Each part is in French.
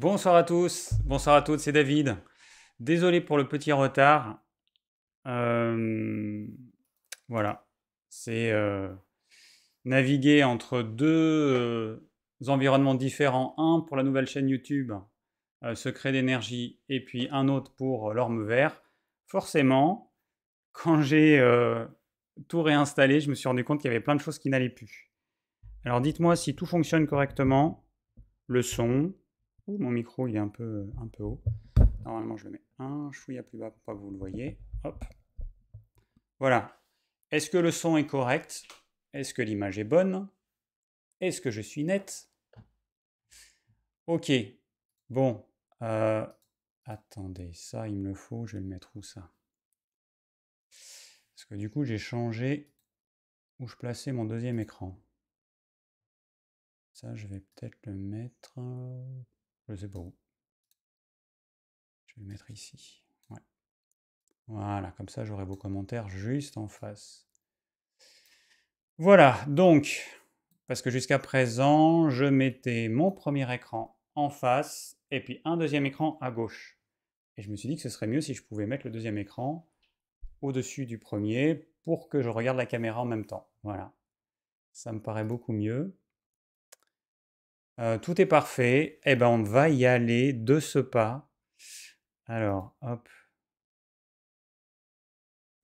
Bonsoir à tous, bonsoir à toutes, c'est David. Désolé pour le petit retard. Euh, voilà, c'est euh, naviguer entre deux euh, environnements différents. Un pour la nouvelle chaîne YouTube Secret d'énergie et puis un autre pour l'orme vert. Forcément, quand j'ai tout réinstallé, je me suis rendu compte qu'il y avait plein de choses qui n'allaient plus. Alors dites-moi si tout fonctionne correctement, le son, mon micro, il est un peu, un peu haut. Normalement, je le mets un chouïa plus bas pour pas que vous le voyez. Hop. Voilà. Est-ce que le son est correct Est-ce que l'image est bonne Est-ce que je suis net Ok. Bon. Euh, attendez, ça, il me le faut. Je vais le mettre où ça Parce que du coup, j'ai changé où je plaçais mon deuxième écran. Ça, je vais peut-être le mettre. Euh, je sais pas où. Je vais le mettre ici. Voilà, comme ça j'aurai vos commentaires juste en face. Voilà, donc, parce que jusqu'à présent, je mettais mon premier écran en face et puis un deuxième écran à gauche. Et je me suis dit que ce serait mieux si je pouvais mettre le deuxième écran au-dessus du premier pour que je regarde la caméra en même temps. Voilà. Ça me paraît beaucoup mieux. Euh, tout est parfait. Eh ben, on va y aller de ce pas. Alors, hop.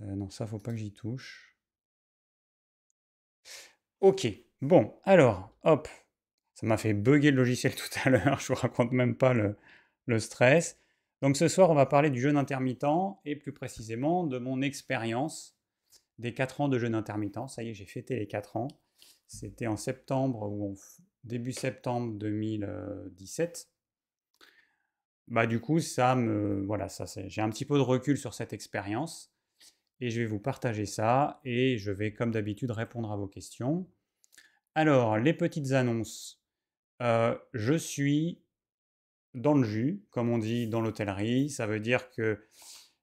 Euh, non, ça, faut pas que j'y touche. Ok. Bon, alors, hop. Ça m'a fait bugger le logiciel tout à l'heure. Je vous raconte même pas le, le stress. Donc ce soir, on va parler du jeûne intermittent et plus précisément de mon expérience des 4 ans de jeûne intermittent. Ça y est, j'ai fêté les 4 ans. C'était en septembre où on, début septembre 2017, bah du coup ça me voilà ça j'ai un petit peu de recul sur cette expérience et je vais vous partager ça et je vais comme d'habitude répondre à vos questions. Alors les petites annonces, euh, je suis dans le jus comme on dit dans l'hôtellerie, ça veut dire que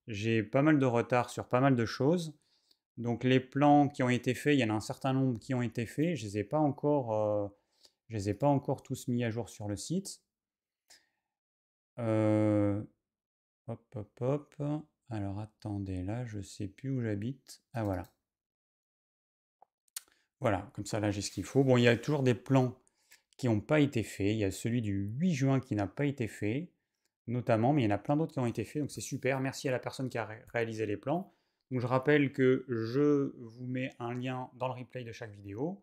j'ai pas mal de retard sur pas mal de choses. Donc les plans qui ont été faits, il y en a un certain nombre qui ont été faits, je ne les ai pas encore euh, je ne les ai pas encore tous mis à jour sur le site. Euh, hop, hop, hop. Alors attendez, là, je ne sais plus où j'habite. Ah voilà. Voilà, comme ça, là, j'ai ce qu'il faut. Bon, il y a toujours des plans qui n'ont pas été faits. Il y a celui du 8 juin qui n'a pas été fait, notamment, mais il y en a plein d'autres qui ont été faits. Donc c'est super. Merci à la personne qui a réalisé les plans. Donc je rappelle que je vous mets un lien dans le replay de chaque vidéo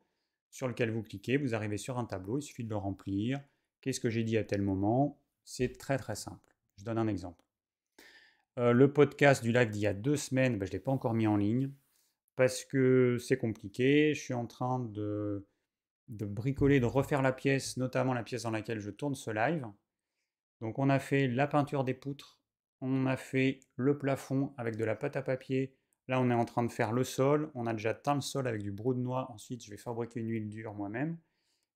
sur lequel vous cliquez, vous arrivez sur un tableau, il suffit de le remplir. Qu'est-ce que j'ai dit à tel moment C'est très très simple. Je donne un exemple. Euh, le podcast du live d'il y a deux semaines, ben, je ne l'ai pas encore mis en ligne parce que c'est compliqué. Je suis en train de, de bricoler, de refaire la pièce, notamment la pièce dans laquelle je tourne ce live. Donc on a fait la peinture des poutres, on a fait le plafond avec de la pâte à papier Là, on est en train de faire le sol. On a déjà teint le sol avec du brou de noix. Ensuite, je vais fabriquer une huile dure moi-même.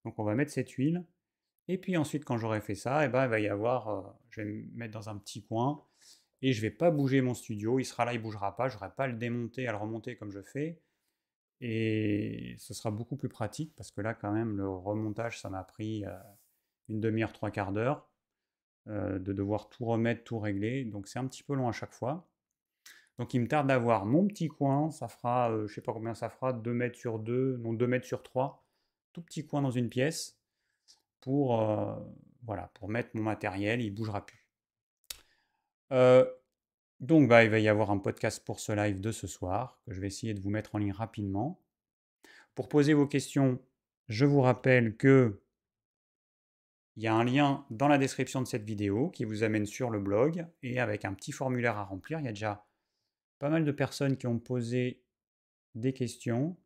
Donc, on va mettre cette huile. Et puis ensuite, quand j'aurai fait ça, eh ben, il va y avoir, euh, je vais me mettre dans un petit coin et je vais pas bouger mon studio. Il sera là, il bougera pas. Je n'aurai pas le démonter, à le remonter comme je fais. Et ce sera beaucoup plus pratique parce que là, quand même, le remontage, ça m'a pris euh, une demi-heure, trois quarts d'heure euh, de devoir tout remettre, tout régler. Donc c'est un petit peu long à chaque fois. Donc il me tarde d'avoir mon petit coin, ça fera, je euh, je sais pas combien ça fera, 2 mètres sur 2, non 2 mètres sur 3, tout petit coin dans une pièce pour, euh, voilà, pour mettre mon matériel, il bougera plus. Euh, donc bah, il va y avoir un podcast pour ce live de ce soir que je vais essayer de vous mettre en ligne rapidement. Pour poser vos questions, je vous rappelle que il y a un lien dans la description de cette vidéo qui vous amène sur le blog et avec un petit formulaire à remplir, il y a déjà pas mal de personnes qui ont posé des questions.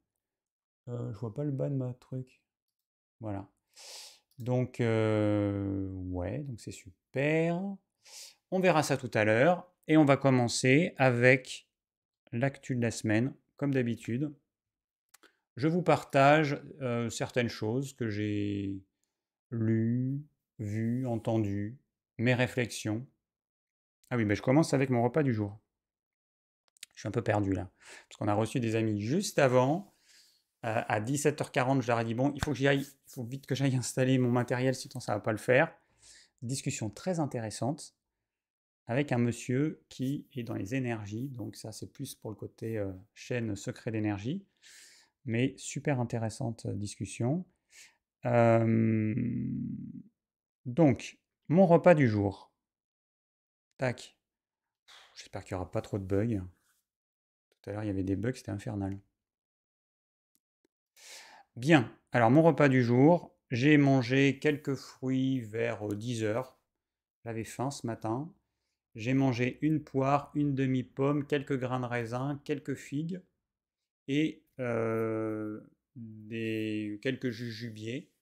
Euh, je vois pas le bas de ma truc. Voilà. Donc, euh, ouais, donc c'est super. On verra ça tout à l'heure. Et on va commencer avec l'actu de la semaine, comme d'habitude. Je vous partage euh, certaines choses que j'ai lues, vues, entendues, mes réflexions. Ah oui, mais je commence avec mon repas du jour. Je suis un peu perdu là. Parce qu'on a reçu des amis juste avant. Euh, à 17h40, je leur ai dit bon, il faut que j'y il faut vite que j'aille installer mon matériel, sinon ça ne va pas le faire. Discussion très intéressante avec un monsieur qui est dans les énergies. Donc, ça, c'est plus pour le côté euh, chaîne secret d'énergie. Mais super intéressante euh, discussion. Donc, mon repas du jour. Tac. J'espère qu'il n'y aura pas trop de bugs. Tout à l'heure, il y avait des bugs, c'était infernal. Bien, alors mon repas du jour, j'ai mangé quelques fruits vers 10 euh, heures. J'avais faim ce matin. J'ai mangé une poire, une demi-pomme, quelques grains de raisin, quelques figues et euh, des, quelques jujubiers,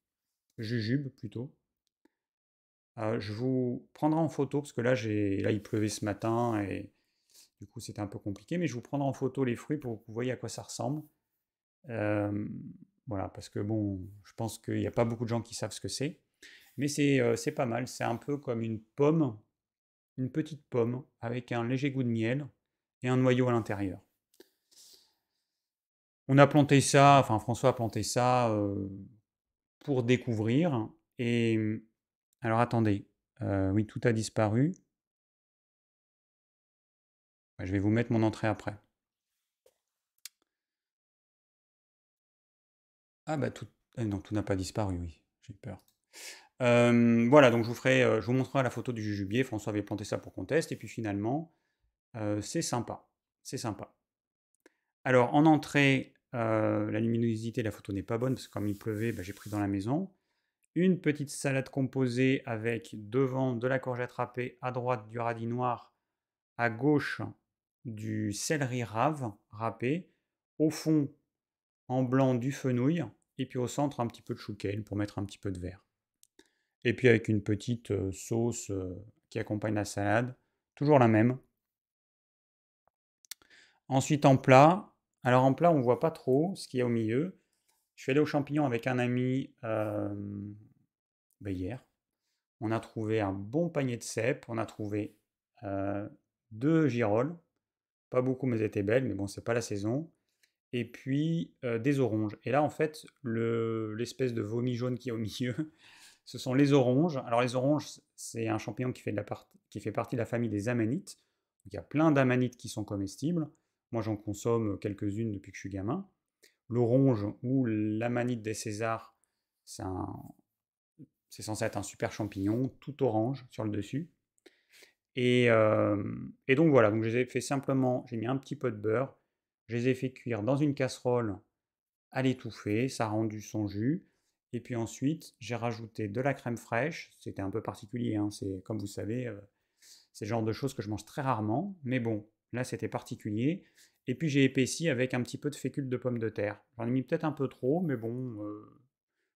jujubes plutôt. Euh, je vous prendrai en photo parce que là, là, il pleuvait ce matin et du coup, c'était un peu compliqué, mais je vous prendre en photo les fruits pour que vous voyez à quoi ça ressemble. voilà, parce que bon, je pense qu'il n'y a pas beaucoup de gens qui savent ce que c'est. Mais euh, c'est pas mal, c'est un peu comme une pomme, une petite pomme, avec un léger goût de miel et un noyau à l'intérieur. On a planté ça, enfin François a planté ça euh, pour découvrir. Et alors attendez, euh, oui, tout a disparu. Je vais vous mettre mon entrée après. Ah bah tout, eh non, tout n'a pas disparu, oui, j'ai peur. Euh, voilà, donc je vous, ferai, euh, je vous montrerai la photo du jujubier. François avait planté ça pour qu'on teste. Et puis finalement, euh, c'est sympa. C'est sympa. Alors en entrée, la luminosité la photo n'est pas bonne parce que comme il pleuvait, bah, j'ai pris dans la maison. Une petite salade composée avec devant de la courgette attrapée, à droite du radis noir, à gauche du céleri rave, râpé, au fond en blanc du fenouil, et puis au centre un petit peu de kale pour mettre un petit peu de vert. Et puis avec une petite sauce qui accompagne la salade, toujours la même. Ensuite en plat, alors en plat on ne voit pas trop ce qu'il y a au milieu. Je suis allé aux champignons avec un ami ben, hier. On a trouvé un bon panier de cèpes, on a trouvé deux girolles, beaucoup, mais elles étaient belles, mais bon, c'est pas la saison. Et puis euh, des oranges. Et là, en fait, l'espèce de vomi jaune qui est au milieu, ce sont les oranges. Alors les oranges, c'est un champignon qui fait, de la qui fait partie de la famille des amanites. il y a plein d'amanites qui sont comestibles. Moi, j'en consomme quelques-unes depuis que je suis gamin. L'orange ou l'amanite des Césars, c'est un... censé être un super champignon, tout orange sur le dessus. Et, donc voilà, donc je les ai fait simplement, j'ai mis un petit peu de beurre, je les ai fait cuire dans une casserole à l'étouffer, ça a rendu son jus. Et puis ensuite, j'ai rajouté de la crème fraîche, c'était un peu particulier, hein, c'est comme vous savez, c'est le genre de choses que je mange très rarement, mais bon, là c'était particulier. Et puis j'ai épaissi avec un petit peu de fécule de pomme de terre. J'en ai mis peut-être un peu trop, mais bon,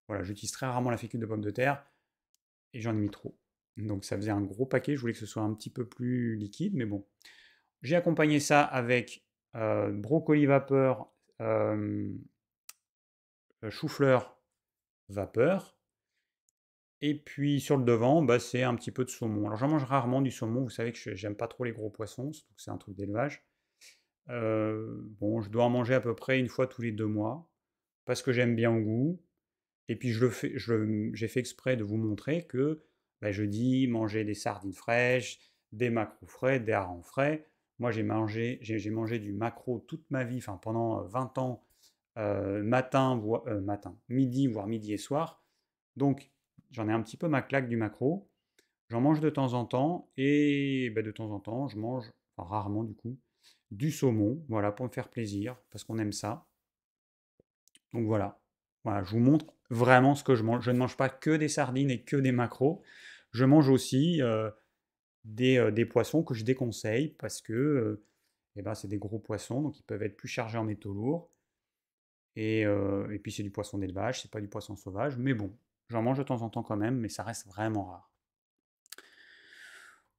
voilà, j'utilise très rarement la fécule de pomme de terre et j'en ai mis trop. Donc ça faisait un gros paquet, je voulais que ce soit un petit peu plus liquide, mais bon. J'ai accompagné ça avec euh, brocoli vapeur, euh, chou-fleur vapeur. Et puis sur le devant, bah, c'est un petit peu de saumon. Alors j'en mange rarement du saumon, vous savez que j'aime pas trop les gros poissons, c'est un truc d'élevage. Euh, bon, je dois en manger à peu près une fois tous les deux mois, parce que j'aime bien le goût. Et puis je le fais, j'ai fait exprès de vous montrer que ben, je dis manger des sardines fraîches, des maquereaux frais, des harengs frais. Moi, j'ai mangé, j'ai, mangé du macro toute ma vie, enfin pendant 20 euh, ans, euh, matin, euh, matin, midi, voire midi et soir. Donc, j'en ai un petit peu ma claque du macro. J'en mange de temps en temps et bah, de temps en temps, je mange, rarement du coup, du saumon, voilà, pour me faire plaisir, parce qu'on aime ça. Donc voilà, voilà, je vous montre vraiment ce que je mange. Je ne mange pas que des sardines et que des maquereaux. Je mange aussi euh, euh, des, poissons que je déconseille parce que euh, eh ben, c'est des gros poissons, donc ils peuvent être plus chargés en métaux lourds. Et, et puis c'est du poisson d'élevage, c'est pas du poisson sauvage, mais bon, j'en mange de temps en temps quand même, mais ça reste vraiment rare.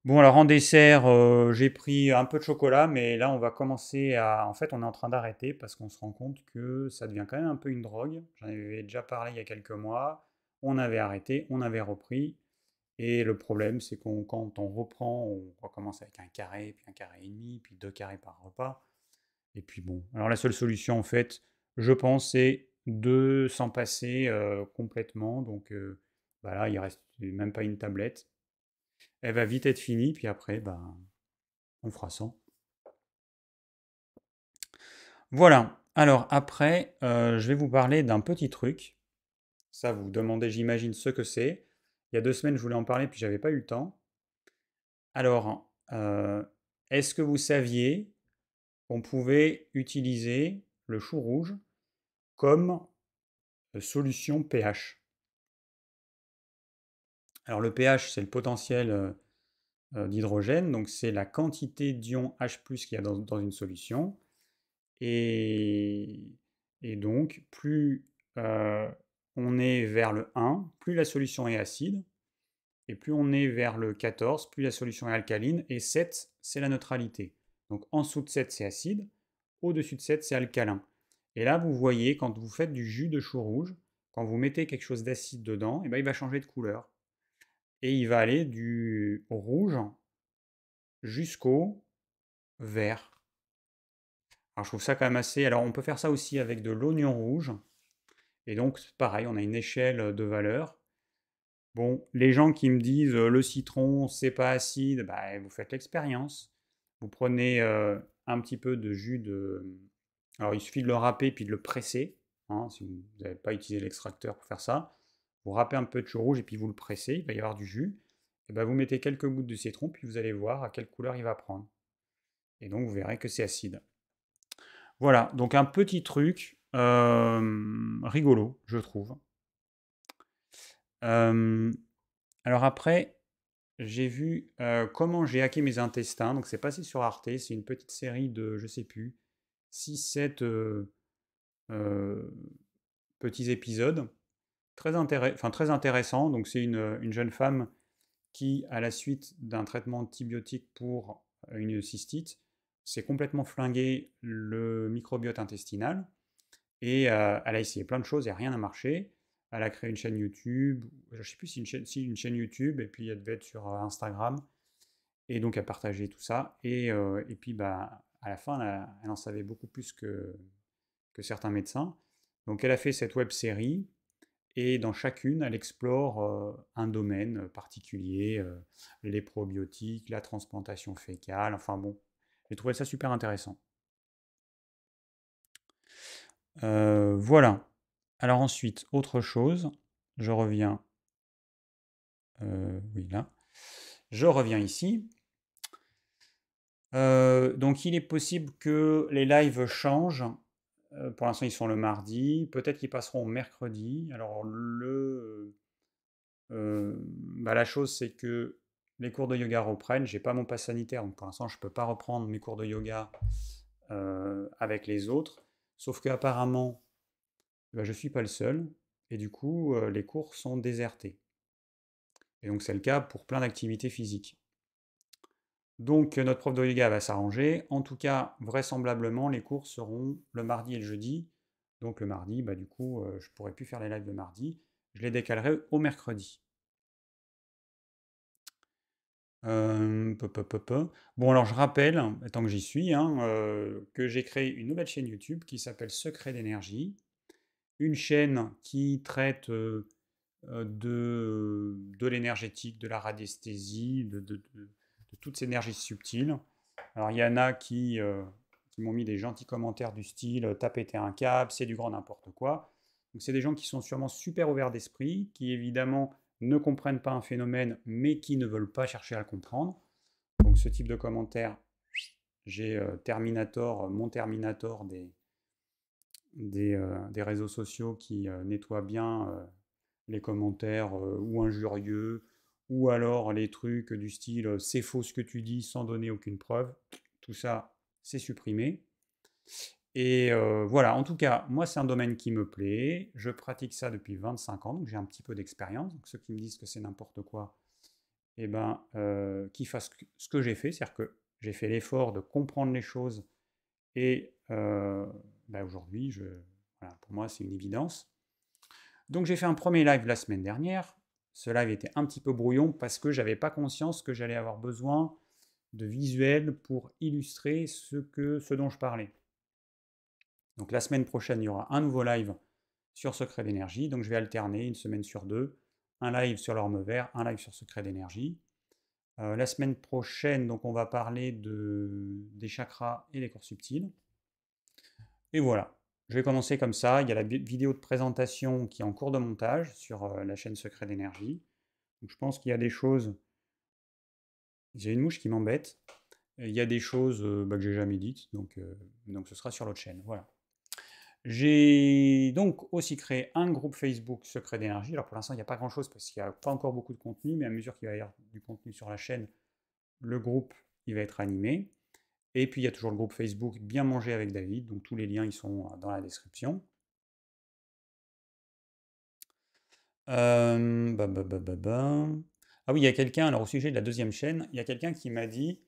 Bon, alors en dessert, euh, j'ai pris un peu de chocolat, mais là, on va commencer à. En fait, on est en train d'arrêter parce qu'on se rend compte que ça devient quand même un peu une drogue. J'en avais déjà parlé il y a quelques mois. On avait arrêté, on avait repris. Et le problème, c'est qu'on quand on reprend, on recommence avec un carré, puis un carré et demi, puis deux carrés par repas. Et puis bon, alors la seule solution en fait, je pense, c'est de s'en passer euh, complètement. Donc voilà, euh, bah là, il reste même pas une tablette elle va vite être finie, puis après, ben, on fera ça. Voilà. Alors après, euh, je vais vous parler d'un petit truc. Ça, vous, vous demandez, j'imagine, ce que c'est. Il y a deux semaines, je voulais en parler, puis j'avais pas eu le temps. Alors, euh, est-ce que vous saviez qu'on pouvait utiliser le chou rouge comme euh, solution pH alors le pH, c'est le potentiel euh, euh, d'hydrogène, donc c'est la quantité d'ions H qu'il y a dans, une solution. Et, donc, plus euh, on est vers le 1, plus la solution est acide, et plus on est vers le 14, plus la solution est alcaline, et 7, c'est la neutralité. Donc en dessous de 7, c'est acide, au-dessus de 7, c'est alcalin. Et là, vous voyez, quand vous faites du jus de chou rouge, quand vous mettez quelque chose d'acide dedans, et eh ben, il va changer de couleur et il va aller du rouge jusqu'au vert. Alors je trouve ça quand même assez... Alors on peut faire ça aussi avec de l'oignon rouge. Et donc pareil, on a une échelle de valeur. Bon, les gens qui me disent le citron, c'est pas acide, bah, vous faites l'expérience. Vous prenez un petit peu de jus de... Alors il suffit de le râper puis de le presser. Hein, si vous n'avez pas utilisé l'extracteur pour faire ça vous râpez un peu de chou rouge et puis vous le pressez, il va y avoir du jus. Et eh ben vous mettez quelques gouttes de citron, puis vous allez voir à quelle couleur il va prendre. Et donc vous verrez que c'est acide. Voilà, donc un petit truc euh, rigolo, je trouve. Euh, alors après, j'ai vu euh, comment j'ai hacké mes intestins. Donc c'est passé sur Arte, c'est une petite série de, je sais plus, 6-7 petits épisodes très, intéressant. Donc, c'est euh, une, jeune femme qui, à la suite d'un traitement antibiotique pour euh, une cystite, s'est complètement flingué le microbiote intestinal. Et euh, elle a essayé plein de choses et rien n'a marché. Elle a créé une chaîne YouTube, je ne sais plus si une, chaîne, si une chaîne YouTube, et puis elle devait être sur Instagram. Et donc, elle partagé tout ça. Et, puis, bah, à la fin, elle, en savait beaucoup plus que, que certains médecins. Donc, elle a fait cette web série et dans chacune, elle explore euh, un domaine euh, particulier, euh, les probiotiques, la transplantation fécale, enfin bon, j'ai trouvé ça super intéressant. voilà. Alors ensuite, autre chose, je reviens. oui, là. Je reviens ici. donc il est possible que les lives changent euh, pour l'instant, ils sont le mardi. Peut-être qu'ils passeront au mercredi. Alors, euh, euh, bah, la chose, c'est que les cours de yoga reprennent. J'ai pas mon pass sanitaire, donc pour l'instant, je ne peux pas reprendre mes cours de yoga avec les autres. Sauf qu'apparemment, bah, je ne suis pas le seul, et du coup, les cours sont désertés. Et donc, c'est le cas pour plein d'activités physiques. Donc euh, notre prof de yoga va s'arranger. En tout cas, vraisemblablement, les cours seront le mardi et le jeudi. Donc le mardi, bah, du coup, euh, je ne pourrai plus faire les lives le mardi. Je les décalerai au mercredi. Euh, bon, alors je rappelle, tant que j'y suis, hein, que j'ai créé une nouvelle chaîne YouTube qui s'appelle Secret d'énergie. Une chaîne qui traite de, de l'énergétique, de la radiesthésie, de de toutes ces énergies subtiles. Alors, il y en a qui, euh, m'ont mis des gentils commentaires du style euh, T'as pété un câble, c'est du grand n'importe quoi. Donc, c'est des gens qui sont sûrement super ouverts d'esprit, qui évidemment ne comprennent pas un phénomène, mais qui ne veulent pas chercher à le comprendre. Donc, ce type de commentaires, j'ai euh, Terminator, mon Terminator des, des réseaux sociaux qui nettoie bien les commentaires ou injurieux ou alors les trucs du style c'est faux ce que tu dis sans donner aucune preuve, tout ça c'est supprimé. Et voilà, en tout cas, moi c'est un domaine qui me plaît, je pratique ça depuis 25 ans, donc j'ai un petit peu d'expérience. Donc ceux qui me disent que c'est n'importe quoi, eh ben, qu'ils fassent ce que j'ai fait, c'est-à-dire que j'ai fait l'effort de comprendre les choses et ben, aujourd'hui, je, pour moi c'est une évidence. Donc j'ai fait un premier live la semaine dernière, ce live était un petit peu brouillon parce que j'avais pas conscience que j'allais avoir besoin de visuels pour illustrer ce, que, ce dont je parlais. Donc la semaine prochaine, il y aura un nouveau live sur Secret d'énergie. Donc je vais alterner une semaine sur deux, un live sur l'orme vert, un live sur Secret d'énergie. Euh, la semaine prochaine, donc on va parler des chakras et des corps subtils. Et voilà. Je vais commencer comme ça. Il y a la vidéo de présentation qui est en cours de montage sur euh, la chaîne Secret d'énergie. je pense qu'il y a des choses. J'ai une mouche qui m'embête. Il y a des choses euh, bah, que j'ai jamais dites, donc, euh, donc ce sera sur l'autre chaîne. Voilà. J'ai donc aussi créé un groupe Facebook Secret d'énergie. Alors pour l'instant, il n'y a pas grand-chose parce qu'il n'y a pas encore beaucoup de contenu, mais à mesure qu'il va y avoir du contenu sur la chaîne, le groupe il va être animé. Et puis il y a toujours le groupe Facebook Bien manger avec David, donc tous les liens ils sont euh, dans la description. ah oui, il y a quelqu'un, alors au sujet de la deuxième chaîne, il y a quelqu'un qui m'a dit,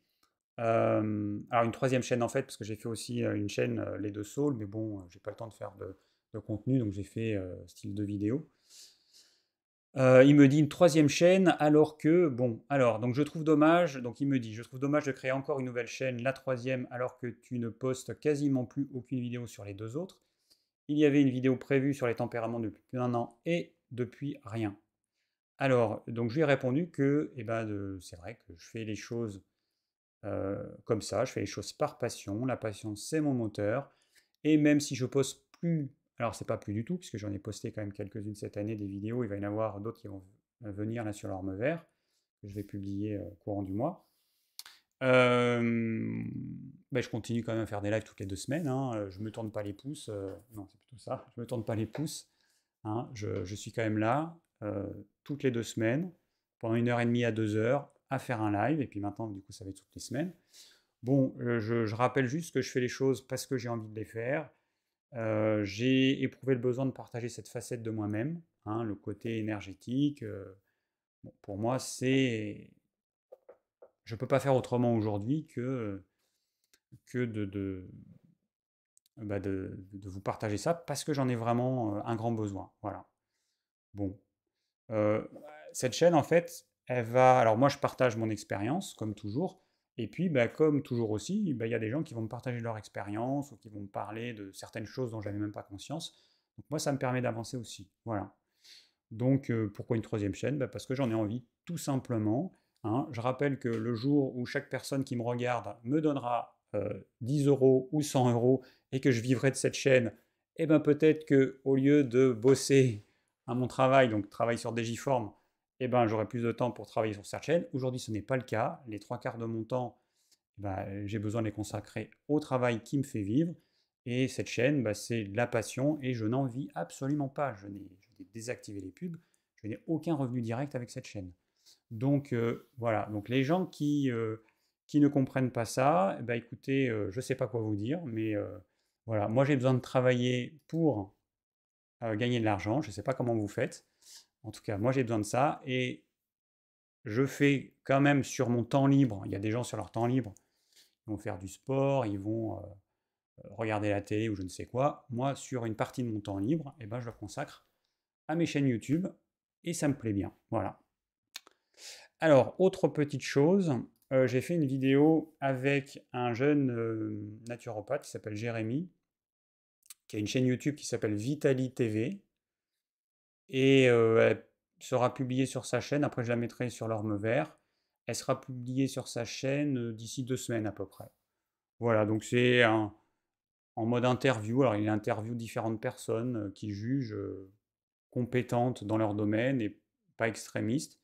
alors une troisième chaîne en fait, parce que j'ai fait aussi une chaîne Les Deux Saules, mais bon, j'ai pas le temps de faire de, contenu, donc j'ai fait style de vidéo. Euh, il me dit une troisième chaîne alors que, bon, alors, donc je trouve dommage, donc il me dit, je trouve dommage de créer encore une nouvelle chaîne, la troisième, alors que tu ne postes quasiment plus aucune vidéo sur les deux autres. Il y avait une vidéo prévue sur les tempéraments depuis plus d'un an et depuis rien. Alors, donc je lui ai répondu que, eh ben, c'est vrai que je fais les choses euh, comme ça, je fais les choses par passion, la passion c'est mon moteur, et même si je poste plus alors, c'est pas plus du tout, puisque j'en ai posté quand même quelques-unes cette année des vidéos. Il va y en avoir d'autres qui vont euh, venir là sur l'orme vert, que je vais publier euh, au courant du mois. Bah, je continue quand même à faire des lives toutes les deux semaines. je hein. euh, Je me tourne pas les pouces. non, c'est plutôt ça. Je me tourne pas les pouces. Hein. Je, suis quand même là toutes les deux semaines, pendant une heure et demie à deux heures, à faire un live. Et puis maintenant, du coup, ça va être toutes les semaines. Bon, je rappelle juste que je fais les choses parce que j'ai envie de les faire euh, j'ai éprouvé le besoin de partager cette facette de moi-même, hein, le côté énergétique. Euh, pour moi, c'est. Je ne peux pas faire autrement aujourd'hui que, que de, bah, de, de, vous partager ça parce que j'en ai vraiment euh, un grand besoin. Voilà. Bon. cette chaîne, en fait, elle va. Alors, moi, je partage mon expérience, comme toujours. Et puis, bah, comme toujours aussi, bah, il y a des gens qui vont me partager leur expérience ou qui vont me parler de certaines choses dont je n'avais même pas conscience. Donc moi, ça me permet d'avancer aussi. Voilà. Donc, euh, pourquoi une troisième chaîne bah, Parce que j'en ai envie, tout simplement. Hein. Je rappelle que le jour où chaque personne qui me regarde me donnera 10 euh, euros ou 100 euros et que je vivrai de cette chaîne, eh ben peut-être que au lieu de bosser à mon travail, donc travail sur Digiform, eh ben, j'aurai plus de temps pour travailler sur cette chaîne. Aujourd'hui, ce n'est pas le cas. Les trois quarts de mon temps, eh ben, j'ai besoin de les consacrer au travail qui me fait vivre. Et cette chaîne, c'est bah, c'est la passion et je n'en vis absolument pas. Je n'ai désactivé les pubs. Je n'ai aucun revenu direct avec cette chaîne. Donc euh, voilà. Donc les gens qui, euh, qui ne comprennent pas ça, eh ben, écoutez, euh, je ne sais pas quoi vous dire, mais voilà, moi j'ai besoin de travailler pour gagner de l'argent. Je ne sais pas comment vous faites. En tout cas, moi j'ai besoin de ça et je fais quand même sur mon temps libre. Il y a des gens sur leur temps libre, ils vont faire du sport, ils vont euh, euh, regarder la télé ou je ne sais quoi. Moi, sur une partie de mon temps libre, eh ben, je le consacre à mes chaînes YouTube et ça me plaît bien. Voilà. Alors, autre petite chose, euh, j'ai fait une vidéo avec un jeune naturopathe qui s'appelle Jérémy, qui a une chaîne YouTube qui s'appelle Vitali TV et elle sera publiée sur sa chaîne. Après, je la mettrai sur l'orme vert. Elle sera publiée sur sa chaîne d'ici deux semaines à peu près. Voilà, donc c'est en mode interview. Alors, il interview différentes personnes qui jugent compétentes dans leur domaine et pas extrémistes.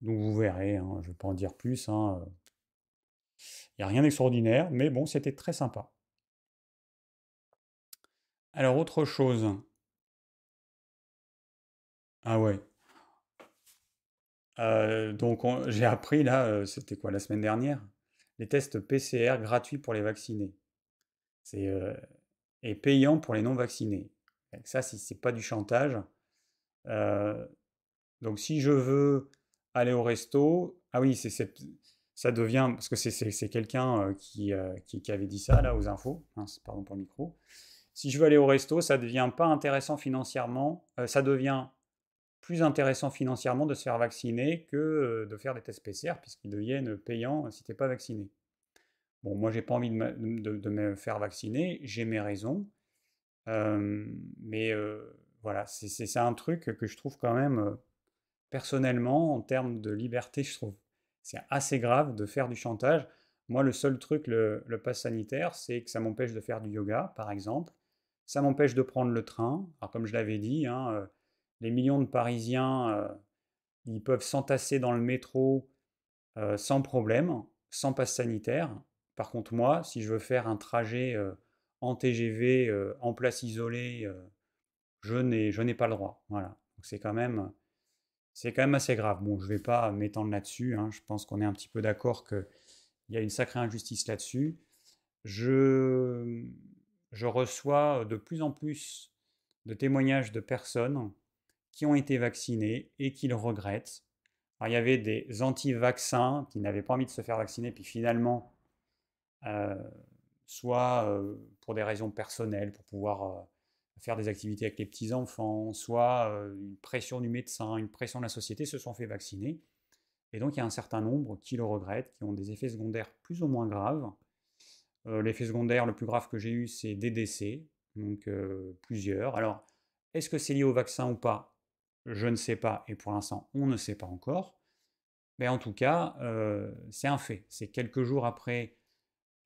Donc, vous verrez, hein, je ne vais pas en dire plus. Hein, il n'y a rien d'extraordinaire, mais bon, c'était très sympa. Alors, autre chose, ah ouais. Euh, donc j'ai appris là, euh, c'était quoi la semaine dernière, les tests PCR gratuits pour les vaccinés. C'est euh, et payant pour les non vaccinés. ça, si c'est pas du chantage. donc si je veux aller au resto, ah oui, c'est ça devient parce que c'est quelqu'un qui, qui, avait dit ça là aux infos. Hein, pardon pour le micro. Si je veux aller au resto, ça devient pas intéressant financièrement. ça devient plus intéressant financièrement de se faire vacciner que euh, de faire des tests PCR, puisqu'ils deviennent payants euh, si tu n'es pas vacciné. Bon, moi, j'ai pas envie de me, faire vacciner, j'ai mes raisons. Euh, mais voilà, c'est un truc que je trouve quand même, personnellement, en termes de liberté, je trouve c'est assez grave de faire du chantage. Moi, le seul truc, le, le pass sanitaire, c'est que ça m'empêche de faire du yoga, par exemple. Ça m'empêche de prendre le train. Alors, comme je l'avais dit, hein, les millions de Parisiens, euh, ils peuvent s'entasser dans le métro euh, sans problème, sans passe sanitaire. Par contre, moi, si je veux faire un trajet euh, en TGV, en place isolée, je n'ai pas le droit. Voilà. C'est quand même c'est quand même assez grave. Bon, je ne vais pas m'étendre là-dessus. Hein. Je pense qu'on est un petit peu d'accord qu'il y a une sacrée injustice là-dessus. je reçois de plus en plus de témoignages de personnes qui ont été vaccinés et qui le regrettent. il y avait des anti-vaccins qui n'avaient pas envie de se faire vacciner, puis finalement, euh, soit euh, pour des raisons personnelles, pour pouvoir euh, faire des activités avec les petits-enfants, soit une pression du médecin, une pression de la société, se sont fait vacciner. Et donc, il y a un certain nombre qui le regrettent, qui ont des effets secondaires plus ou moins graves. L'effet secondaire le plus grave que j'ai eu, c'est des décès, donc plusieurs. Alors, est-ce que c'est lié au vaccin ou pas je ne sais pas, et pour l'instant, on ne sait pas encore. Mais en tout cas, euh, c'est un fait. C'est quelques jours après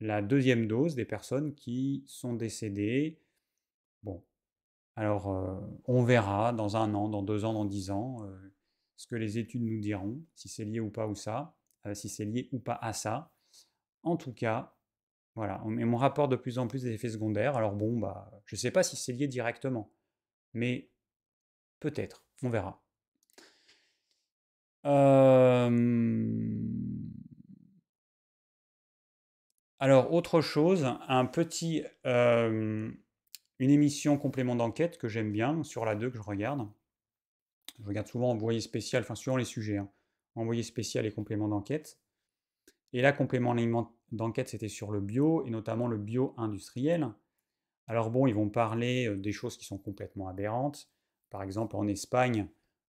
la deuxième dose des personnes qui sont décédées. Bon, alors euh, on verra dans un an, dans deux ans, dans dix ans, euh, ce que les études nous diront, si c'est lié ou pas ou ça, si c'est lié ou pas à ça. En tout cas, voilà, on, met mon rapport de plus en plus des effets secondaires. Alors bon, bah, je ne sais pas si c'est lié directement, mais peut-être. On verra. Euh, alors, autre chose, un petit, euh, une émission complément d'enquête que j'aime bien, sur la 2 que je regarde. Je regarde souvent envoyé spécial, enfin, suivant les sujets. Hein. Envoyé spécial et complément d'enquête. Et là, complément d'enquête, c'était sur le bio, et notamment le bio industriel. Alors bon, ils vont parler euh, des choses qui sont complètement aberrantes, par exemple, en Espagne,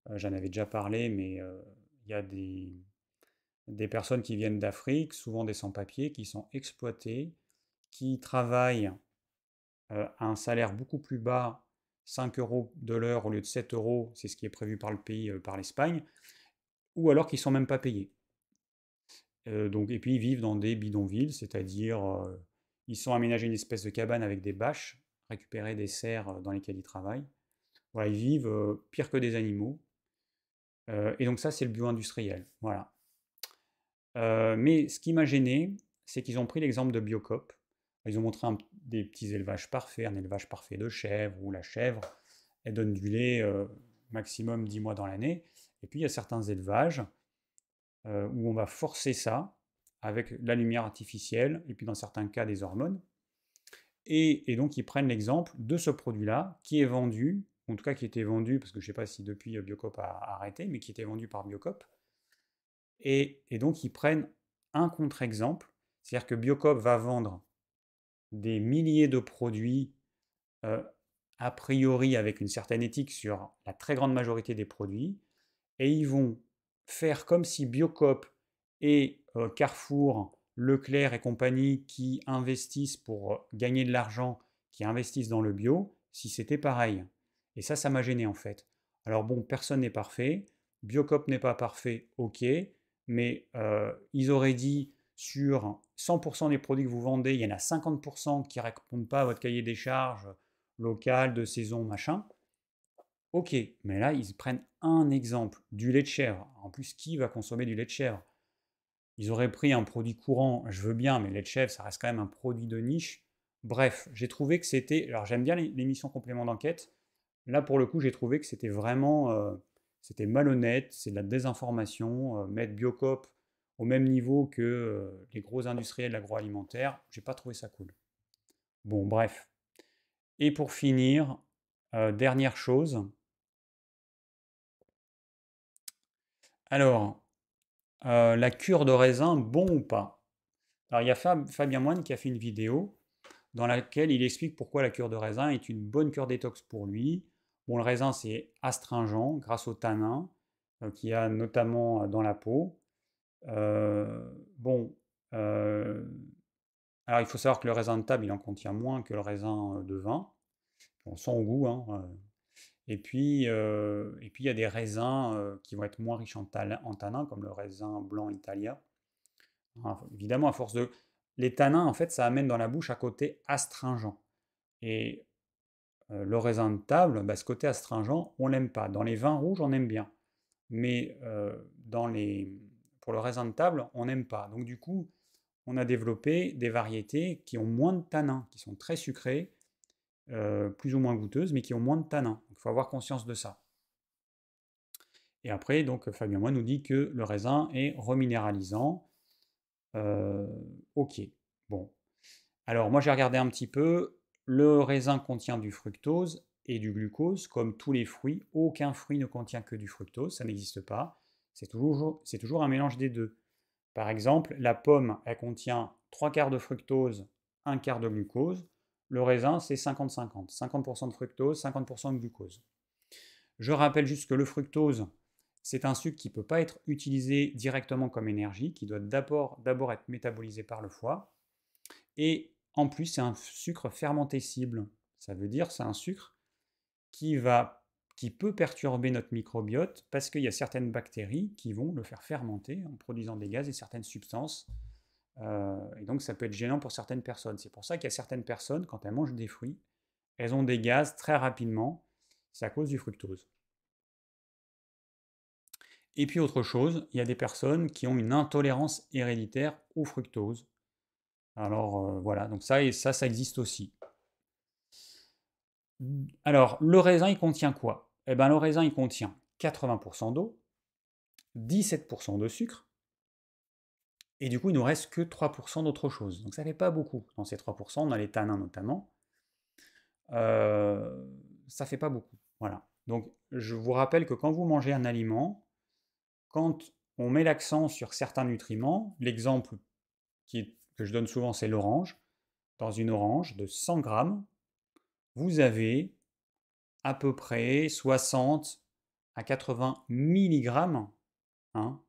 euh, j'en avais déjà parlé, mais euh, il y a des, personnes qui viennent d'Afrique, souvent des sans-papiers, qui sont exploitées, qui travaillent euh, à un salaire beaucoup plus bas, 5 euros de l'heure au lieu de 7 euros, c'est ce qui est prévu par le pays, par l'Espagne, ou alors qui ne sont même pas payés. donc, et puis ils vivent dans des bidonvilles, c'est-à-dire ils sont aménagés une espèce de cabane avec des bâches, récupérer des serres dans lesquelles ils travaillent ils vivent pire que des animaux. et donc ça, c'est le bio-industriel. Voilà. mais ce qui m'a gêné, c'est qu'ils ont pris l'exemple de Biocop. Ils ont montré des petits élevages parfaits, un élevage parfait de chèvre, où la chèvre, elle donne du lait maximum 10 mois dans l'année. Et puis, il y a certains élevages où on va forcer ça avec la lumière artificielle, et puis dans certains cas des hormones. et donc, ils prennent l'exemple de ce produit-là qui est vendu en tout cas qui était vendu, parce que je ne sais pas si depuis euh, Biocop a arrêté, mais qui était vendu par Biocop. Et, donc ils prennent un contre-exemple, c'est-à-dire que Biocop va vendre des milliers de produits, euh, a priori avec une certaine éthique sur la très grande majorité des produits, et ils vont faire comme si Biocop et euh, Carrefour, Leclerc et compagnie qui investissent pour gagner de l'argent, qui investissent dans le bio, si c'était pareil. Et ça, ça m'a gêné en fait. Alors bon, personne n'est parfait, Biocop n'est pas parfait, ok, mais euh, ils auraient dit sur 100% des produits que vous vendez, il y en a 50% qui ne répondent pas à votre cahier des charges local, de saison, machin. Ok, mais là, ils prennent un exemple, du lait de chèvre. En plus, qui va consommer du lait de chèvre Ils auraient pris un produit courant, je veux bien, mais le lait de chèvre, ça reste quand même un produit de niche. Bref, j'ai trouvé que c'était... Alors j'aime bien l'émission complément d'enquête, Là, pour le coup, j'ai trouvé que c'était vraiment euh, malhonnête, c'est de la désinformation. Euh, mettre Biocop au même niveau que euh, les gros industriels agroalimentaires, je j'ai pas trouvé ça cool. Bon, bref. Et pour finir, dernière chose. Alors, la cure de raisin, bon ou pas Alors, il y a Fabien Moine qui a fait une vidéo dans laquelle il explique pourquoi la cure de raisin est une bonne cure détox pour lui, Bon, le raisin, c'est astringent grâce au tanin euh, qu'il y a notamment euh, dans la peau. Euh, bon, alors il faut savoir que le raisin de table, il en contient moins que le raisin de vin. On sent goût. Hein, et puis, et puis, il y a des raisins qui vont être moins riches en, en tanin, comme le raisin blanc italien. Hein, évidemment, à force de... Les tanins, en fait, ça amène dans la bouche un côté astringent. Et euh, le raisin de table, bah, ce côté astringent, on l'aime pas. Dans les vins rouges, on aime bien. Mais euh, pour le raisin de table, on n'aime pas. Donc du coup, on a développé des variétés qui ont moins de tanins, qui sont très sucrées, euh, plus ou moins goûteuses, mais qui ont moins de tanins. Il faut avoir conscience de ça. Et après, donc Fabien moi, nous dit que le raisin est reminéralisant. ok, bon. Alors moi j'ai regardé un petit peu. Le raisin contient du fructose et du glucose, comme tous les fruits. Aucun fruit ne contient que du fructose, ça n'existe pas. C'est toujours, un mélange des deux. Par exemple, la pomme, elle contient 3 quarts de fructose, 1 quart de glucose. Le raisin, c'est 50-50. 50%, de fructose, 50% de glucose. Je rappelle juste que le fructose, c'est un sucre qui ne peut pas être utilisé directement comme énergie, qui doit d'abord, d'abord être métabolisé par le foie. Et en plus, c'est un sucre fermenté cible. Ça veut dire c'est un sucre qui, peut perturber notre microbiote parce qu'il y a certaines bactéries qui vont le faire fermenter en produisant des gaz et certaines substances. Euh, et donc ça peut être gênant pour certaines personnes. C'est pour ça qu'il y a certaines personnes, quand elles mangent des fruits, elles ont des gaz très rapidement. C'est à cause du fructose. Et puis autre chose, il y a des personnes qui ont une intolérance héréditaire au fructose. Alors euh, voilà, donc ça et ça, ça existe aussi. Alors, le raisin, il contient quoi Eh bien, le raisin, il contient 80% d'eau, 17% de sucre, et du coup, il nous reste que 3% d'autre chose. Donc, ça fait pas beaucoup. Dans ces 3%, on a les tanins notamment. Euh, ça fait pas beaucoup. Voilà. Donc, je vous rappelle que quand vous mangez un aliment, quand on met l'accent sur certains nutriments, l'exemple qui est que je donne souvent, c'est l'orange. Dans une orange de 100 grammes, vous avez à peu près 60 à 80 mg hein,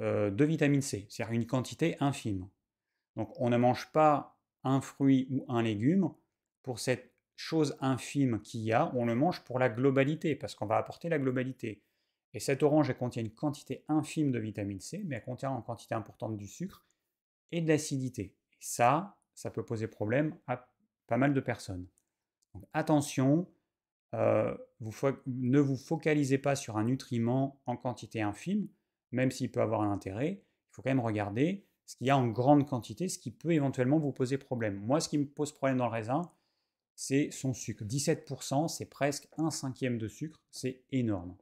euh, de vitamine C, c'est-à-dire une quantité infime. Donc on ne mange pas un fruit ou un légume pour cette chose infime qu'il y a, on le mange pour la globalité, parce qu'on va apporter la globalité. Et cette orange, elle contient une quantité infime de vitamine C, mais elle contient en quantité importante du sucre, et de l'acidité. ça, ça peut poser problème à pas mal de personnes. attention, euh, ne vous focalisez pas sur un nutriment en quantité infime, même s'il peut avoir un intérêt. Il faut quand même regarder ce qu'il y a en grande quantité, ce qui peut éventuellement vous poser problème. Moi, ce qui me pose problème dans le raisin, c'est son sucre. 17%, c'est presque un cinquième de sucre, c'est énorme.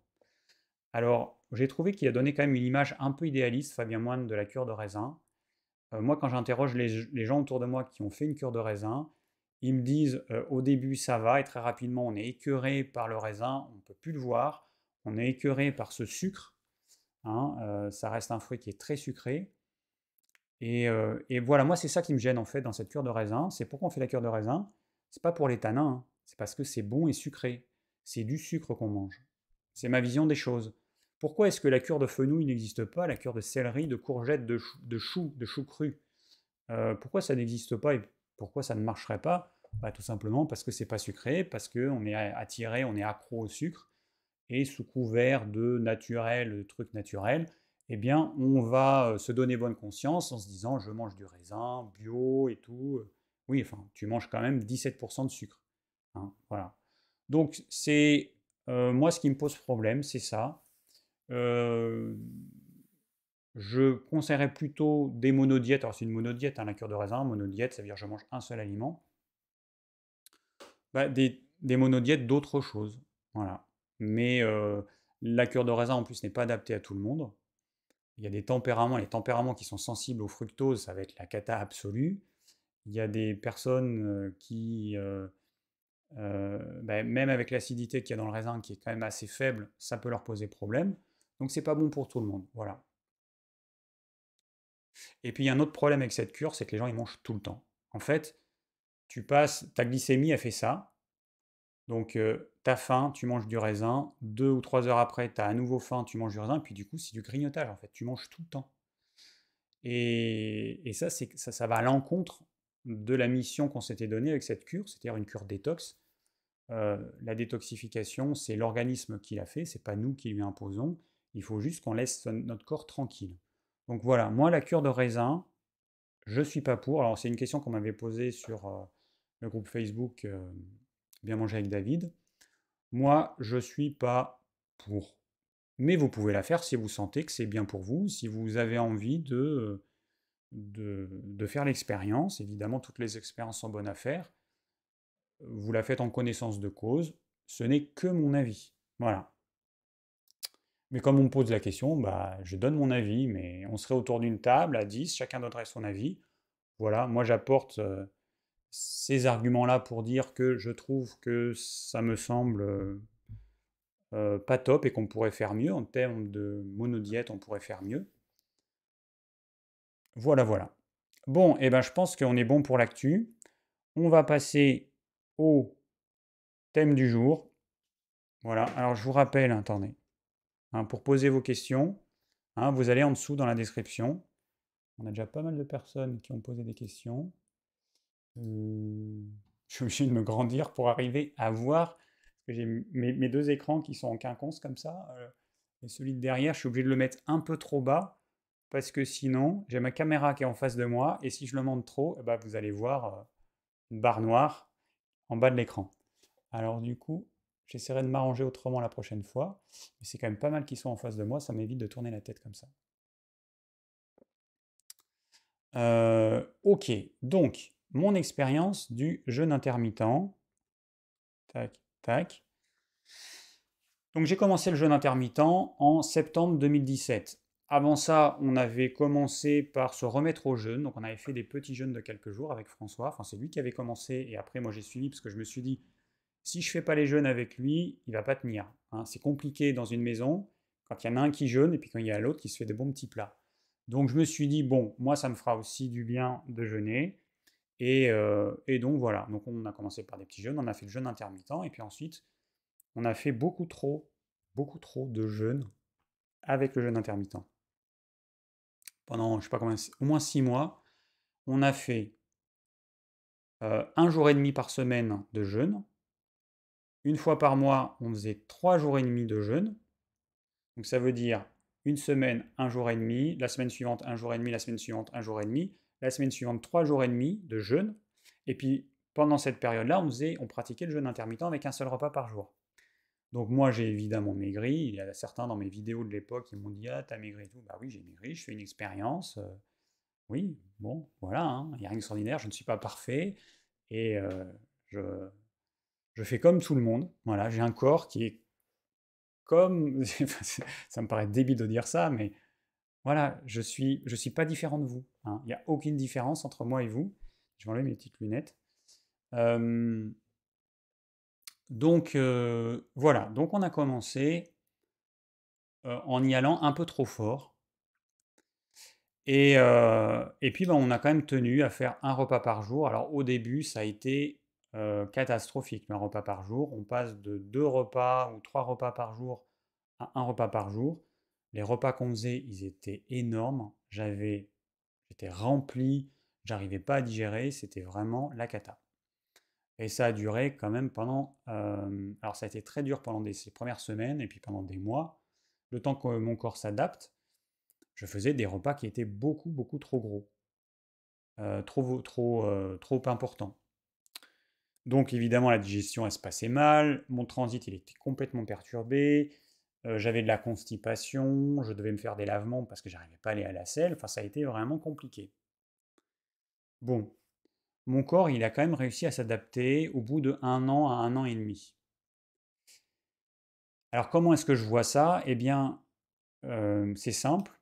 Alors, j'ai trouvé qu'il a donné quand même une image un peu idéaliste, Fabien Moine, de la cure de raisin. Euh, moi, quand j'interroge les, gens autour de moi qui ont fait une cure de raisin, ils me disent euh, au début ça va et très rapidement on est écœuré par le raisin, on ne peut plus le voir, on est écœuré par ce sucre. Hein, euh, ça reste un fruit qui est très sucré. Et, voilà, moi c'est ça qui me gêne en fait dans cette cure de raisin. C'est pourquoi on fait la cure de raisin. C'est pas pour les tanins, hein. c'est parce que c'est bon et sucré. C'est du sucre qu'on mange. C'est ma vision des choses. Pourquoi est-ce que la cure de fenouil n'existe pas, la cure de céleri, de courgette, de chou, de chou, cru euh, Pourquoi ça n'existe pas et pourquoi ça ne marcherait pas bah, Tout simplement parce que c'est pas sucré, parce qu'on est attiré, on est accro au sucre, et sous couvert de naturel, de trucs naturels, eh bien, on va euh, se donner bonne conscience en se disant je mange du raisin, bio et tout. Oui, enfin, tu manges quand même 17% de sucre. Hein, voilà. Donc, c'est euh, moi ce qui me pose problème, c'est ça. Euh, je conseillerais plutôt des monodiètes. Alors, c'est une monodiète, hein, la cure de raisin. Monodiète, ça veut dire je mange un seul aliment. Bah, des, monodiètes d'autres choses. Voilà. Mais euh, la cure de raisin, en plus, n'est pas adaptée à tout le monde. Il y a des tempéraments, les tempéraments qui sont sensibles au fructose, ça va être la cata absolue. Il y a des personnes euh, qui, bah, même avec l'acidité qu'il y a dans le raisin, qui est quand même assez faible, ça peut leur poser problème. Donc c'est pas bon pour tout le monde. Voilà. Et puis il y a un autre problème avec cette cure, c'est que les gens ils mangent tout le temps. En fait, tu passes, ta glycémie a fait ça. Donc ta euh, tu as faim, tu manges du raisin. Deux ou trois heures après, tu as à nouveau faim, tu manges du raisin. puis du coup, c'est du grignotage en fait. Tu manges tout le temps. Et, ça, ça, va à l'encontre de la mission qu'on s'était donnée avec cette cure, c'est-à-dire une cure détox. Euh, la détoxification, c'est l'organisme qui l'a fait, c'est pas nous qui lui imposons. Il faut juste qu'on laisse notre corps tranquille. Donc voilà, moi, la cure de raisin, je ne suis pas pour. Alors, c'est une question qu'on m'avait posée sur euh, le groupe Facebook euh, Bien manger avec David. Moi, je ne suis pas pour. Mais vous pouvez la faire si vous sentez que c'est bien pour vous, si vous avez envie de, de, de faire l'expérience. Évidemment, toutes les expériences sont bonnes à faire. Vous la faites en connaissance de cause. Ce n'est que mon avis. Voilà. Mais comme on me pose la question, bah, je donne mon avis, mais on serait autour d'une table à 10, chacun donnerait son avis. Voilà, moi j'apporte euh, ces arguments-là pour dire que je trouve que ça me semble euh, euh, pas top et qu'on pourrait faire mieux. En termes de monodiète, on pourrait faire mieux. Voilà, voilà. Bon, et eh ben je pense qu'on est bon pour l'actu. On va passer au thème du jour. Voilà, alors je vous rappelle, attendez. Hein, pour poser vos questions. Hein, vous allez en dessous dans la description. On a déjà pas mal de personnes qui ont posé des questions. Euh, je suis obligé de me grandir pour arriver à voir. J'ai mes, deux écrans qui sont en quinconce comme ça. Euh, et celui de derrière, je suis obligé de le mettre un peu trop bas. Parce que sinon, j'ai ma caméra qui est en face de moi. Et si je le monte trop, eh ben, vous allez voir euh, une barre noire en bas de l'écran. Alors du coup, J'essaierai de m'arranger autrement la prochaine fois, mais c'est quand même pas mal qu'ils soient en face de moi, ça m'évite de tourner la tête comme ça. Euh, ok, donc mon expérience du jeûne intermittent. Tac, tac. Donc j'ai commencé le jeûne intermittent en septembre 2017. Avant ça, on avait commencé par se remettre au jeûne. Donc on avait fait des petits jeûnes de quelques jours avec François. Enfin, c'est lui qui avait commencé et après moi j'ai suivi parce que je me suis dit, si je ne fais pas les jeûnes avec lui, il ne va pas tenir. Hein. C'est compliqué dans une maison quand il y en a un qui jeûne et puis quand il y a l'autre qui se fait des bons petits plats. Donc je me suis dit bon, moi ça me fera aussi du bien de jeûner. Euh, et, donc voilà. Donc on a commencé par des petits jeûnes, on a fait le jeûne intermittent et puis ensuite on a fait beaucoup trop, beaucoup trop de jeûnes avec le jeûne intermittent. Pendant je sais pas combien, au moins six mois, on a fait euh, un jour et demi par semaine de jeûne une fois par mois, on faisait trois jours et demi de jeûne. Donc ça veut dire une semaine, un jour et demi, la semaine suivante, un jour et demi, la semaine suivante, un jour et demi, la semaine suivante, trois jours et demi de jeûne. Et puis pendant cette période-là, on, faisait, on pratiquait le jeûne intermittent avec un seul repas par jour. Donc moi, j'ai évidemment maigri. Il y a certains dans mes vidéos de l'époque qui m'ont dit Ah, t'as maigri et tout. Bah oui, j'ai maigri, je fais une expérience. Euh, oui, bon, voilà, hein. il n'y a rien d'extraordinaire, je ne suis pas parfait. Et euh, je, je fais comme tout le monde. Voilà, j'ai un corps qui est comme. ça me paraît débile de dire ça, mais voilà, je suis, je suis pas différent de vous. Hein. Il n'y a aucune différence entre moi et vous. Je vais enlever mes petites lunettes. donc euh, voilà, donc on a commencé euh, en y allant un peu trop fort. Et, euh, et puis ben, on a quand même tenu à faire un repas par jour. Alors au début, ça a été euh, catastrophique catastrophique, un repas par jour. On passe de deux repas ou trois repas par jour à un repas par jour. Les repas qu'on faisait, ils étaient énormes. J'avais, j'étais rempli, j'arrivais pas à digérer. C'était vraiment la cata. Et ça a duré quand même pendant. Euh, alors ça a été très dur pendant ces premières semaines et puis pendant des mois. Le temps que mon corps s'adapte, je faisais des repas qui étaient beaucoup beaucoup trop gros, euh, trop trop trop importants. Donc évidemment, la digestion, elle se passait mal, mon transit, il était complètement perturbé, euh, j'avais de la constipation, je devais me faire des lavements parce que j'arrivais pas à aller à la selle, enfin ça a été vraiment compliqué. Bon, mon corps, il a quand même réussi à s'adapter au bout de un an à un an et demi. Alors comment est-ce que je vois ça Eh bien, euh, c'est simple,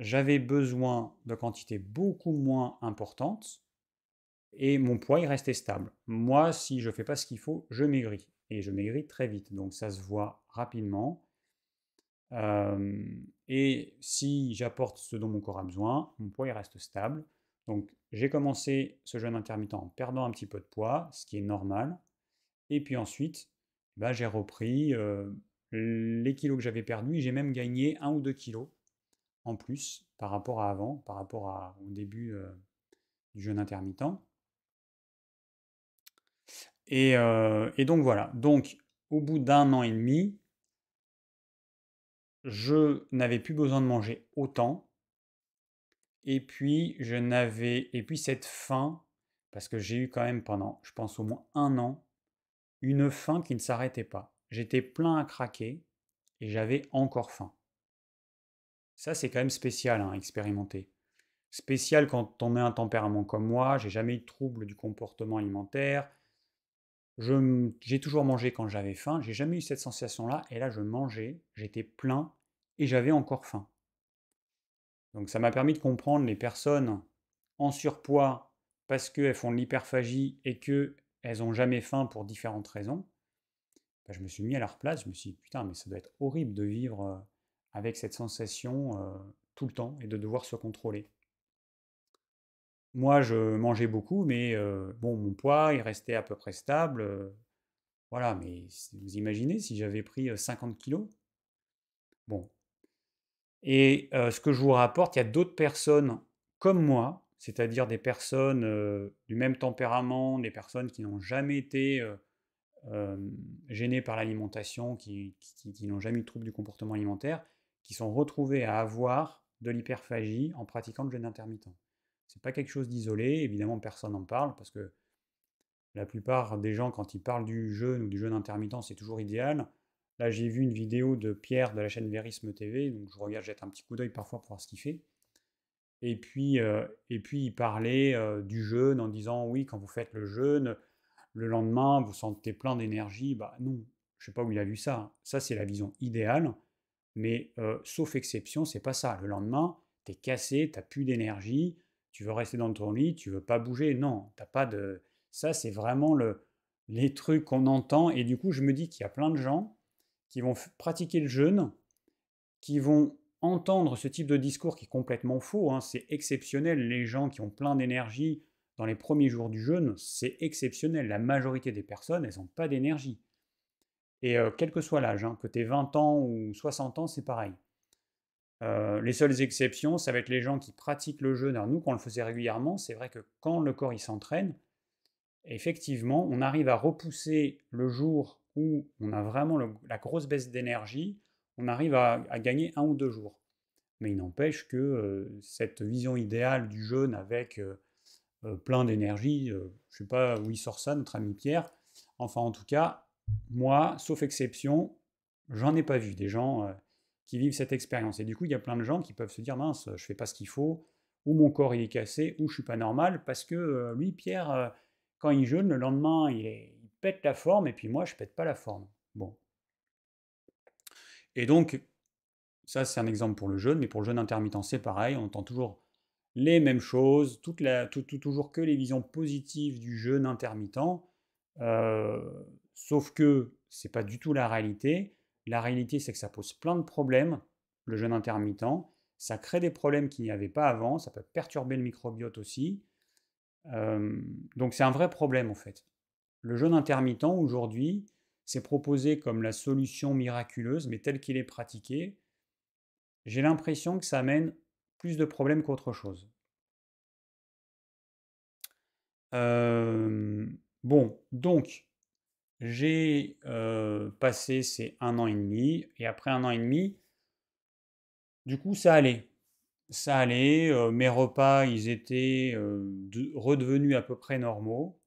j'avais besoin de quantités beaucoup moins importantes et mon poids il restait stable. Moi, si je ne fais pas ce qu'il faut, je maigris et je maigris très vite, donc ça se voit rapidement. Euh, et si j'apporte ce dont mon corps a besoin, mon poids il reste stable. Donc j'ai commencé ce jeûne intermittent en perdant un petit peu de poids, ce qui est normal. Et puis ensuite, bah, j'ai repris euh, les kilos que j'avais perdus. J'ai même gagné un ou deux kilos en plus par rapport à avant, par rapport au début euh, du jeûne intermittent. Euh, et, donc voilà. Donc, au bout d'un an et demi, je n'avais plus besoin de manger autant. Et puis, je n'avais. Et puis, cette faim, parce que j'ai eu quand même pendant, je pense, au moins un an, une faim qui ne s'arrêtait pas. J'étais plein à craquer et j'avais encore faim. Ça, c'est quand même spécial hein, expérimenter. Spécial quand on a un tempérament comme moi, j'ai jamais eu de trouble du comportement alimentaire, j'ai toujours mangé quand j'avais faim, j'ai jamais eu cette sensation-là, et là je mangeais, j'étais plein, et j'avais encore faim. Donc ça m'a permis de comprendre les personnes en surpoids parce qu'elles font de l'hyperphagie et qu'elles n'ont jamais faim pour différentes raisons. Bah, je me suis mis à leur place, je me suis dit, putain, mais ça doit être horrible de vivre avec cette sensation tout le temps et de devoir se contrôler moi, je mangeais beaucoup, mais euh, bon, mon poids, il restait à peu près stable. Euh, voilà, mais vous imaginez si j'avais pris 50 kilos Bon. Et ce que je vous rapporte, il y a d'autres personnes comme moi, c'est-à-dire des personnes du même tempérament, des personnes qui n'ont jamais été gênées par l'alimentation, qui, qui n'ont jamais eu de troubles du comportement alimentaire, qui sont retrouvées à avoir de l'hyperphagie en pratiquant le jeûne intermittent pas quelque chose d'isolé, évidemment personne n'en parle parce que la plupart des gens quand ils parlent du jeûne ou du jeûne intermittent, c'est toujours idéal. Là, j'ai vu une vidéo de Pierre de la chaîne Vérisme TV, donc je regarde, jette un petit coup d'œil parfois pour voir ce qu'il fait. Et puis, euh, et puis il parlait euh, du jeûne en disant oui, quand vous faites le jeûne, le lendemain, vous sentez plein d'énergie. Bah non, je sais pas où il a vu ça. Hein. Ça, c'est la vision idéale, mais euh, sauf exception, c'est pas ça. Le lendemain, tu es cassé, tu n'as plus d'énergie, tu veux rester dans ton lit, tu veux pas bouger. Non, t'as pas de. Ça, c'est vraiment le, les trucs qu'on entend. Et du coup, je me dis qu'il y a plein de gens qui vont pratiquer le jeûne, qui vont entendre ce type de discours qui est complètement faux. Hein. C'est exceptionnel. Les gens qui ont plein d'énergie dans les premiers jours du jeûne, c'est exceptionnel. La majorité des personnes, elles n'ont pas d'énergie. Et euh, quel que soit l'âge, hein, que tu aies 20 ans ou 60 ans, c'est pareil. Euh, les seules exceptions, ça va être les gens qui pratiquent le jeûne, Alors nous, quand on le faisait régulièrement, c'est vrai que quand le corps il s'entraîne, effectivement, on arrive à repousser le jour où on a vraiment la grosse baisse d'énergie, on arrive à, gagner un ou deux jours. Mais il n'empêche que euh, cette vision idéale du jeûne avec euh, plein d'énergie, je ne sais pas où il sort ça, notre ami Pierre, enfin en tout cas, moi, sauf exception, j'en ai pas vu des gens qui vivent cette expérience. Et du coup, il y a plein de gens qui peuvent se dire mince, je fais pas ce qu'il faut, ou mon corps il est cassé, ou je suis pas normal, parce que euh, lui, Pierre, euh, quand il jeûne, le lendemain, il, pète la forme, et puis moi, je pète pas la forme. Bon. Et donc, ça, c'est un exemple pour le jeûne, mais pour le jeûne intermittent, c'est pareil, on entend toujours les mêmes choses, toute la, toujours que les visions positives du jeûne intermittent, euh, sauf que n'est pas du tout la réalité. La réalité, c'est que ça pose plein de problèmes, le jeûne intermittent. Ça crée des problèmes qu'il n'y avait pas avant. Ça peut perturber le microbiote aussi. donc c'est un vrai problème en fait. Le jeûne intermittent aujourd'hui, c'est proposé comme la solution miraculeuse, mais tel qu'il est pratiqué, j'ai l'impression que ça amène plus de problèmes qu'autre chose. bon, donc, j'ai euh, passé ces un an et demi, et après un an et demi, du coup, ça allait. Ça allait, euh, mes repas, ils étaient euh, redevenus à peu près normaux.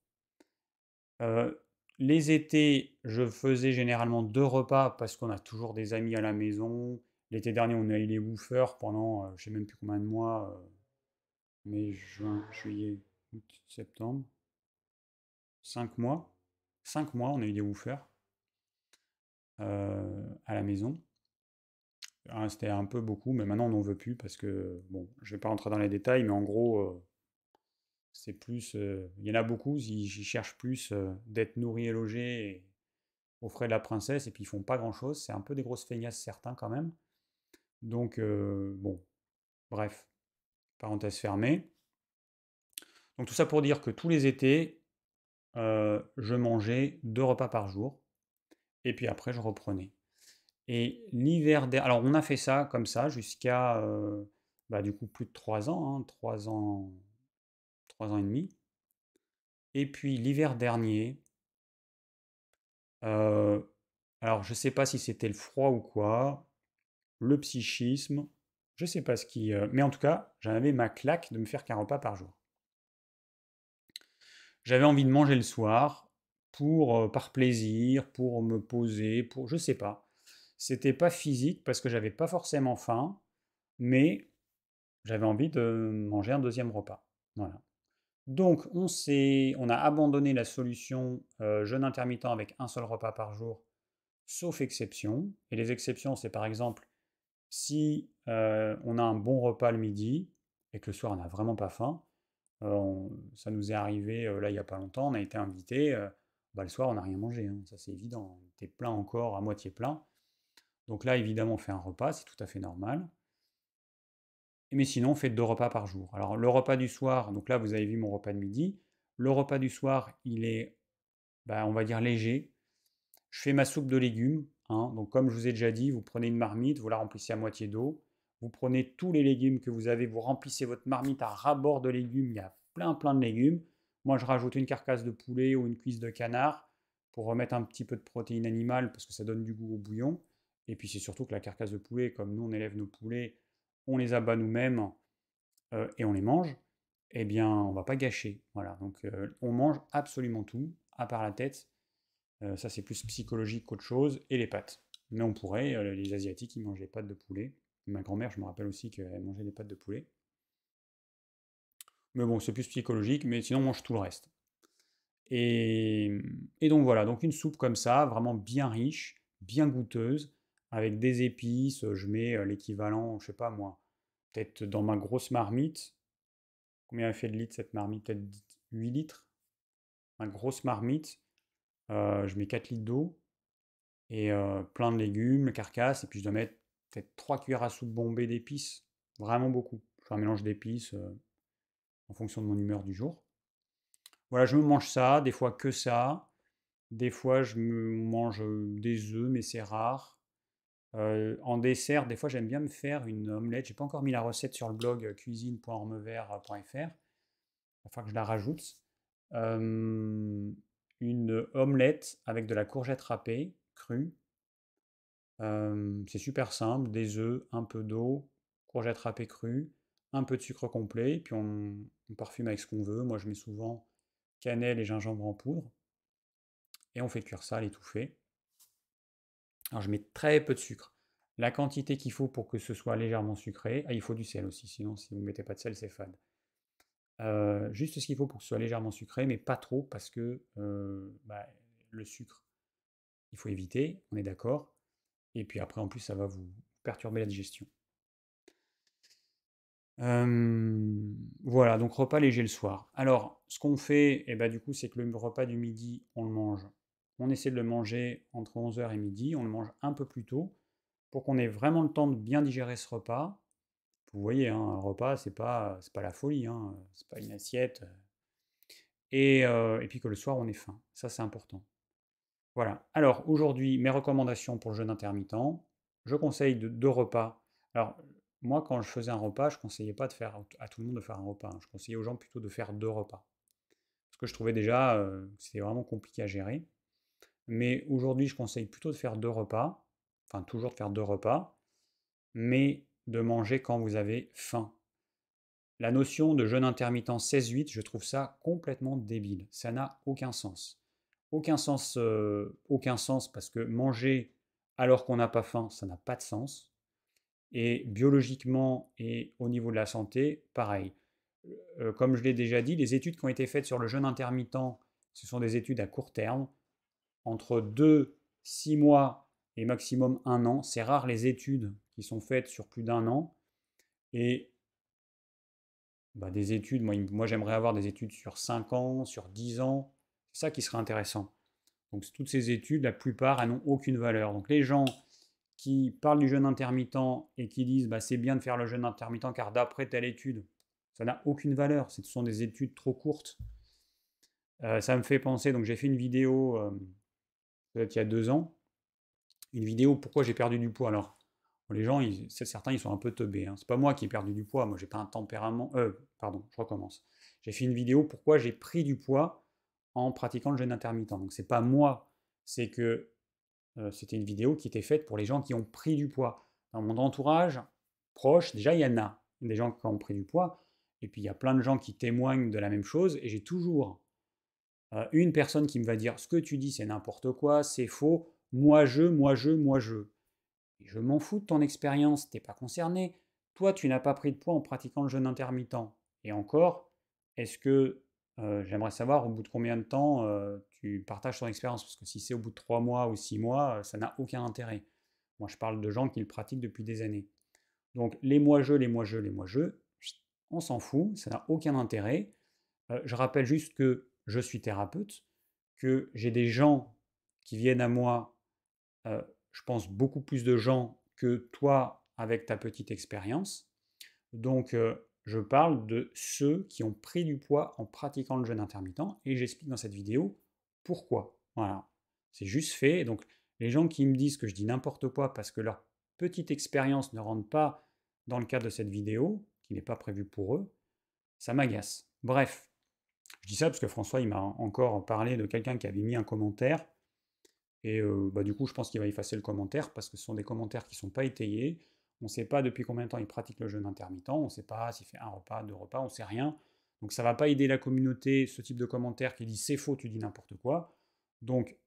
les étés, je faisais généralement deux repas parce qu'on a toujours des amis à la maison. L'été dernier, on a eu les woofers pendant, je sais même plus combien de mois, mai, juin, juillet, août, septembre, cinq mois cinq mois, on a eu des woofers euh, à la maison. C'était un peu beaucoup, mais maintenant on n'en veut plus parce que, bon, je ne vais pas rentrer dans les détails, mais en gros, euh, c'est plus. Euh, il y en a beaucoup, ils cherchent plus d'être nourris et logés au aux frais de la princesse, et puis ils font pas grand chose. C'est un peu des grosses feignasses, certains quand même. Donc, bon, bref, parenthèse fermée. Donc tout ça pour dire que tous les étés, je mangeais deux repas par jour, et puis après je reprenais. Et l'hiver dernier, alors on a fait ça comme ça jusqu'à bah, du coup plus de trois ans, hein, trois ans, trois ans et demi. Et puis l'hiver dernier, alors je sais pas si c'était le froid ou quoi, le psychisme, je sais pas ce qui, mais en tout cas j'en avais ma claque de me faire qu'un repas par jour j'avais envie de manger le soir pour par plaisir, pour me poser, pour je sais pas. C'était pas physique parce que j'avais pas forcément faim, mais j'avais envie de manger un deuxième repas. Voilà. Donc on s'est, on a abandonné la solution jeûne intermittent avec un seul repas par jour, sauf exception. Et les exceptions, c'est par exemple si on a un bon repas le midi et que le soir on n'a vraiment pas faim, euh, ça nous est arrivé euh, là il n'y a pas longtemps, on a été invité. Euh, bah, le soir, on n'a rien mangé, hein, ça c'est évident. On était plein encore, à moitié plein. Donc là, évidemment, on fait un repas, c'est tout à fait normal. Mais sinon, on fait deux repas par jour. Alors le repas du soir, donc là, vous avez vu mon repas de midi. Le repas du soir, il est, bah, on va dire, léger. Je fais ma soupe de légumes. Hein. donc comme je vous ai déjà dit, vous prenez une marmite, vous la remplissez à moitié d'eau. Vous prenez tous les légumes que vous avez, vous remplissez votre marmite à rabord de légumes, il y a plein plein de légumes. Moi, je rajoute une carcasse de poulet ou une cuisse de canard pour remettre un petit peu de protéines animales parce que ça donne du goût au bouillon. Et puis c'est surtout que la carcasse de poulet, comme nous on élève nos poulets, on les abat nous-mêmes euh, et on les mange, eh bien on ne va pas gâcher. Voilà, donc euh, on mange absolument tout, à part la tête. Euh, ça c'est plus psychologique qu'autre chose, et les pâtes. Mais on pourrait, les Asiatiques ils mangent les pâtes de poulet. Ma grand-mère, je me rappelle aussi qu'elle mangeait des pâtes de poulet. Mais bon, c'est plus psychologique, mais sinon on mange tout le reste. Et, donc voilà, donc une soupe comme ça, vraiment bien riche, bien goûteuse, avec des épices. Je mets euh, l'équivalent, je sais pas moi, peut-être dans ma grosse marmite. Combien elle fait de litres cette marmite Peut-être 8 litres. Ma grosse marmite, euh, je mets 4 litres d'eau et euh, plein de légumes, carcasse, et puis je dois mettre peut-être 3 cuillères à soupe bombées d'épices, vraiment beaucoup. Je fais un mélange d'épices euh, en fonction de mon humeur du jour. Voilà, je me mange ça, des fois que ça. Des fois, je me mange euh, des œufs, mais c'est rare. Euh, en dessert, des fois, j'aime bien me faire une omelette. J'ai pas encore mis la recette sur le blog cuisine.ormevert.fr. Il va que je la rajoute. une omelette avec de la courgette râpée crue, c'est super simple, des œufs, un peu d'eau, courgette râpée crue, un peu de sucre complet, puis on, parfume avec ce qu'on veut. Moi, je mets souvent cannelle et gingembre en poudre. Et on fait cuire ça l'étouffer. Alors, je mets très peu de sucre. La quantité qu'il faut pour que ce soit légèrement sucré. Ah, il faut du sel aussi, sinon, si vous ne mettez pas de sel, c'est fade. juste ce qu'il faut pour que ce soit légèrement sucré, mais pas trop, parce que bah, le sucre, il faut éviter, on est d'accord. Et puis après, en plus, ça va vous perturber la digestion. voilà, donc repas léger le soir. Alors, ce qu'on fait, eh ben, du coup, c'est que le repas du midi, on le mange. On essaie de le manger entre 11h et midi. On le mange un peu plus tôt pour qu'on ait vraiment le temps de bien digérer ce repas. Vous voyez, hein, un repas, c'est pas, pas la folie, hein, c'est pas une assiette. Et, et puis que le soir, on est faim. Ça, c'est important. Voilà. Alors aujourd'hui, mes recommandations pour le jeûne intermittent. Je conseille deux repas. Alors moi, quand je faisais un repas, je conseillais pas de faire à tout le monde de faire un repas. Hein. Je conseillais aux gens plutôt de faire deux repas. Parce que je trouvais déjà euh, c'était vraiment compliqué à gérer. Mais aujourd'hui, je conseille plutôt de faire deux repas. Enfin, toujours de faire deux repas. Mais de manger quand vous avez faim. La notion de jeûne intermittent 16-8, je trouve ça complètement débile. Ça n'a aucun sens. Euh, aucun sens, parce que manger alors qu'on n'a pas faim, ça n'a pas de sens. Et biologiquement et au niveau de la santé, pareil. Euh, comme je l'ai déjà dit, les études qui ont été faites sur le jeûne intermittent, ce sont des études à court terme, entre 2, 6 mois et maximum un an. C'est rare les études qui sont faites sur plus d'un an. Et bah, des études, moi, moi j'aimerais avoir des études sur 5 ans, sur 10 ans, c'est ça qui serait intéressant. Donc toutes ces études, la plupart, elles n'ont aucune valeur. Donc les gens qui parlent du jeûne intermittent et qui disent bah, c'est bien de faire le jeûne intermittent car d'après telle étude, ça n'a aucune valeur. Ce sont des études trop courtes. Euh, ça me fait penser, donc j'ai fait une vidéo euh, peut-être il y a deux ans, une vidéo pourquoi j'ai perdu du poids. Alors, les gens, certains, ils sont un peu teubés. Ce hein. C'est pas moi qui ai perdu du poids, moi j'ai pas un tempérament. Euh, pardon, je recommence. J'ai fait une vidéo pourquoi j'ai pris du poids en pratiquant le jeûne intermittent. Donc c'est pas moi, c'est que euh, c'était une vidéo qui était faite pour les gens qui ont pris du poids. Dans mon entourage proche, déjà il y en a des gens qui ont pris du poids, et puis il y a plein de gens qui témoignent de la même chose, et j'ai toujours euh, une personne qui me va dire ce que tu dis c'est n'importe quoi, c'est faux, moi je, moi je, moi je. Et je m'en fous de ton expérience, t'es pas concerné. Toi, tu n'as pas pris de poids en pratiquant le jeûne intermittent. Et encore, est-ce que euh, j'aimerais savoir au bout de combien de temps euh, tu partages ton expérience, parce que si c'est au bout de trois mois ou six mois, euh, ça n'a aucun intérêt. Moi, je parle de gens qui le pratiquent depuis des années. Donc, les mois-jeux, les mois-jeux, les mois-jeux, on s'en fout, ça n'a aucun intérêt. je rappelle juste que je suis thérapeute, que j'ai des gens qui viennent à moi, je pense beaucoup plus de gens que toi avec ta petite expérience. Donc, je parle de ceux qui ont pris du poids en pratiquant le jeûne intermittent et j'explique dans cette vidéo pourquoi. Voilà, c'est juste fait. Donc les gens qui me disent que je dis n'importe quoi parce que leur petite expérience ne rentre pas dans le cadre de cette vidéo, qui n'est pas prévue pour eux, ça m'agace. Bref, je dis ça parce que François, il m'a encore parlé de quelqu'un qui avait mis un commentaire. Et euh, bah, du coup, je pense qu'il va effacer le commentaire parce que ce sont des commentaires qui ne sont pas étayés. On ne sait pas depuis combien de temps il pratique le jeûne intermittent, on ne sait pas s'il fait un repas, deux repas, on ne sait rien. Donc ça ne va pas aider la communauté, ce type de commentaire qui dit c'est faux, tu dis n'importe quoi. Donc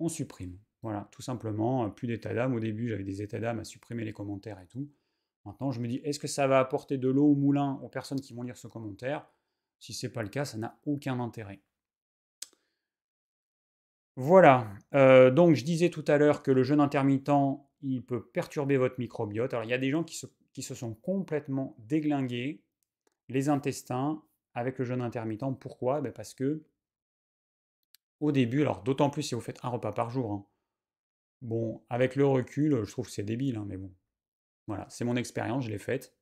on supprime. Voilà, tout simplement, euh, plus d'état d'âme. Au début, j'avais des états d'âme à supprimer les commentaires et tout. Maintenant, je me dis, est-ce que ça va apporter de l'eau au moulin aux personnes qui vont lire ce commentaire Si ce n'est pas le cas, ça n'a aucun intérêt. Voilà, euh, donc je disais tout à l'heure que le jeûne intermittent il peut perturber votre microbiote. Alors, il y a des gens qui se, sont complètement déglingués les intestins avec le jeûne intermittent. Pourquoi ben, Parce que au début, alors d'autant plus si vous faites un repas par jour. Hein. Bon, avec le recul, je trouve que c'est débile, hein, mais bon. Voilà, c'est mon expérience, je l'ai faite.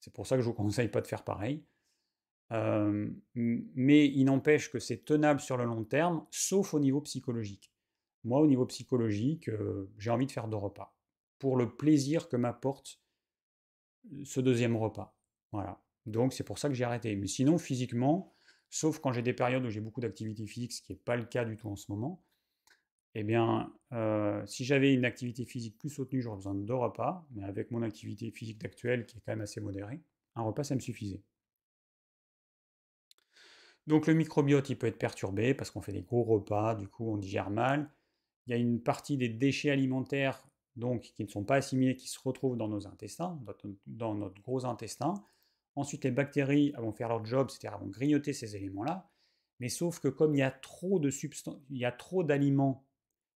C'est pour ça que je ne vous conseille pas de faire pareil. mais il n'empêche que c'est tenable sur le long terme, sauf au niveau psychologique. Moi, au niveau psychologique, euh, j'ai envie de faire deux repas pour le plaisir que m'apporte ce deuxième repas. Voilà. Donc c'est pour ça que j'ai arrêté. Mais sinon, physiquement, sauf quand j'ai des périodes où j'ai beaucoup d'activité physique, ce qui n'est pas le cas du tout en ce moment, eh bien, si j'avais une activité physique plus soutenue, j'aurais besoin de deux repas, mais avec mon activité physique d'actuelle, qui est quand même assez modérée, un repas, ça me suffisait. Donc le microbiote, il peut être perturbé parce qu'on fait des gros repas, du coup on digère mal. Il y a une partie des déchets alimentaires donc qui ne sont pas assimilés, qui se retrouvent dans nos intestins, dans notre gros intestin. Ensuite, les bactéries vont faire leur job, c'est-à-dire vont grignoter ces éléments-là. Mais sauf que comme il y a trop de substances, il y a trop d'aliments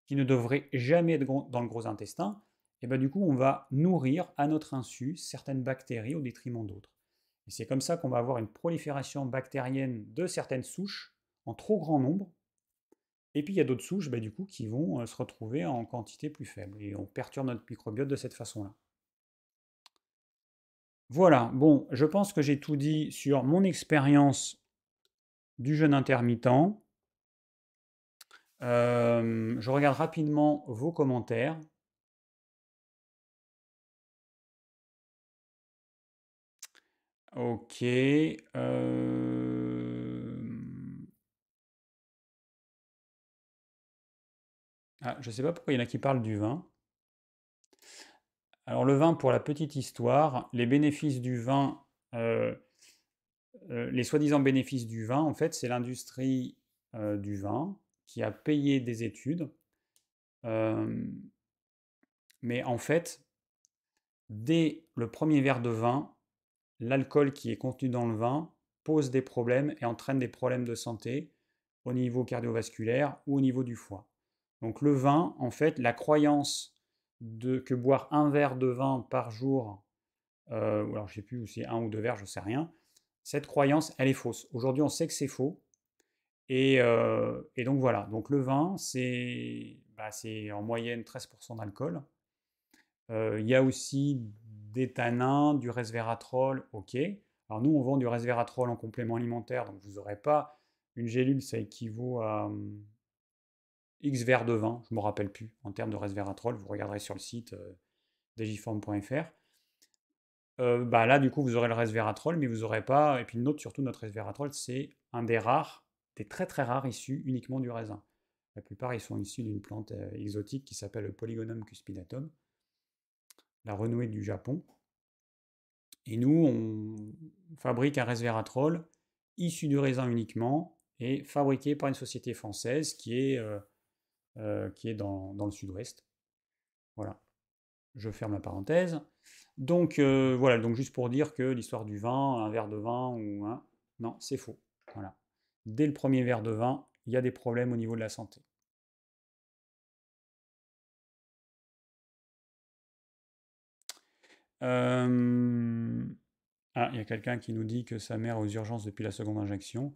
qui ne devraient jamais être dans le gros intestin, et eh ben, du coup, on va nourrir à notre insu certaines bactéries au détriment d'autres. Et c'est comme ça qu'on va avoir une prolifération bactérienne de certaines souches en trop grand nombre et puis il y a d'autres souches, bah, du coup, qui vont se retrouver en quantité plus faible. Et on perturbe notre microbiote de cette façon-là. Voilà, bon, je pense que j'ai tout dit sur mon expérience du jeûne intermittent. je regarde rapidement vos commentaires. Ok. Ah, je ne sais pas pourquoi il y en a qui parlent du vin. Alors le vin, pour la petite histoire, les bénéfices du vin, euh, euh, les soi-disant bénéfices du vin, en fait, c'est l'industrie euh, du vin qui a payé des études. mais en fait, dès le premier verre de vin, l'alcool qui est contenu dans le vin pose des problèmes et entraîne des problèmes de santé au niveau cardiovasculaire ou au niveau du foie. Donc le vin, en fait, la croyance de, que boire un verre de vin par jour, euh, alors je ne sais plus où c'est un ou deux verres, je ne sais rien, cette croyance, elle est fausse. Aujourd'hui, on sait que c'est faux. Et, euh, donc voilà, donc le vin, c'est bah, en moyenne 13% d'alcool. Euh, il y a aussi des tanins, du resveratrol, ok. Alors nous, on vend du resveratrol en complément alimentaire, donc vous n'aurez pas une gélule, ça équivaut à hum, X vert de vin, je ne me rappelle plus, en termes de resveratrol, vous regarderez sur le site euh, euh bah là, du coup, vous aurez le resveratrol, mais vous n'aurez pas. Et puis, note surtout, notre resveratrol, c'est un des rares, des très très rares issus uniquement du raisin. La plupart, ils sont issus d'une plante euh, exotique qui s'appelle le Polygonum cuspidatum, la renouée du Japon. Et nous, on fabrique un resveratrol issu du raisin uniquement et fabriqué par une société française qui est euh, euh, qui est dans, le sud-ouest. Voilà, je ferme la parenthèse. Donc euh, voilà, donc juste pour dire que l'histoire du vin, un verre de vin ou un... Non, c'est faux. Voilà. Dès le premier verre de vin, il y a des problèmes au niveau de la santé. Ah, il y a quelqu'un qui nous dit que sa mère est aux urgences depuis la seconde injection.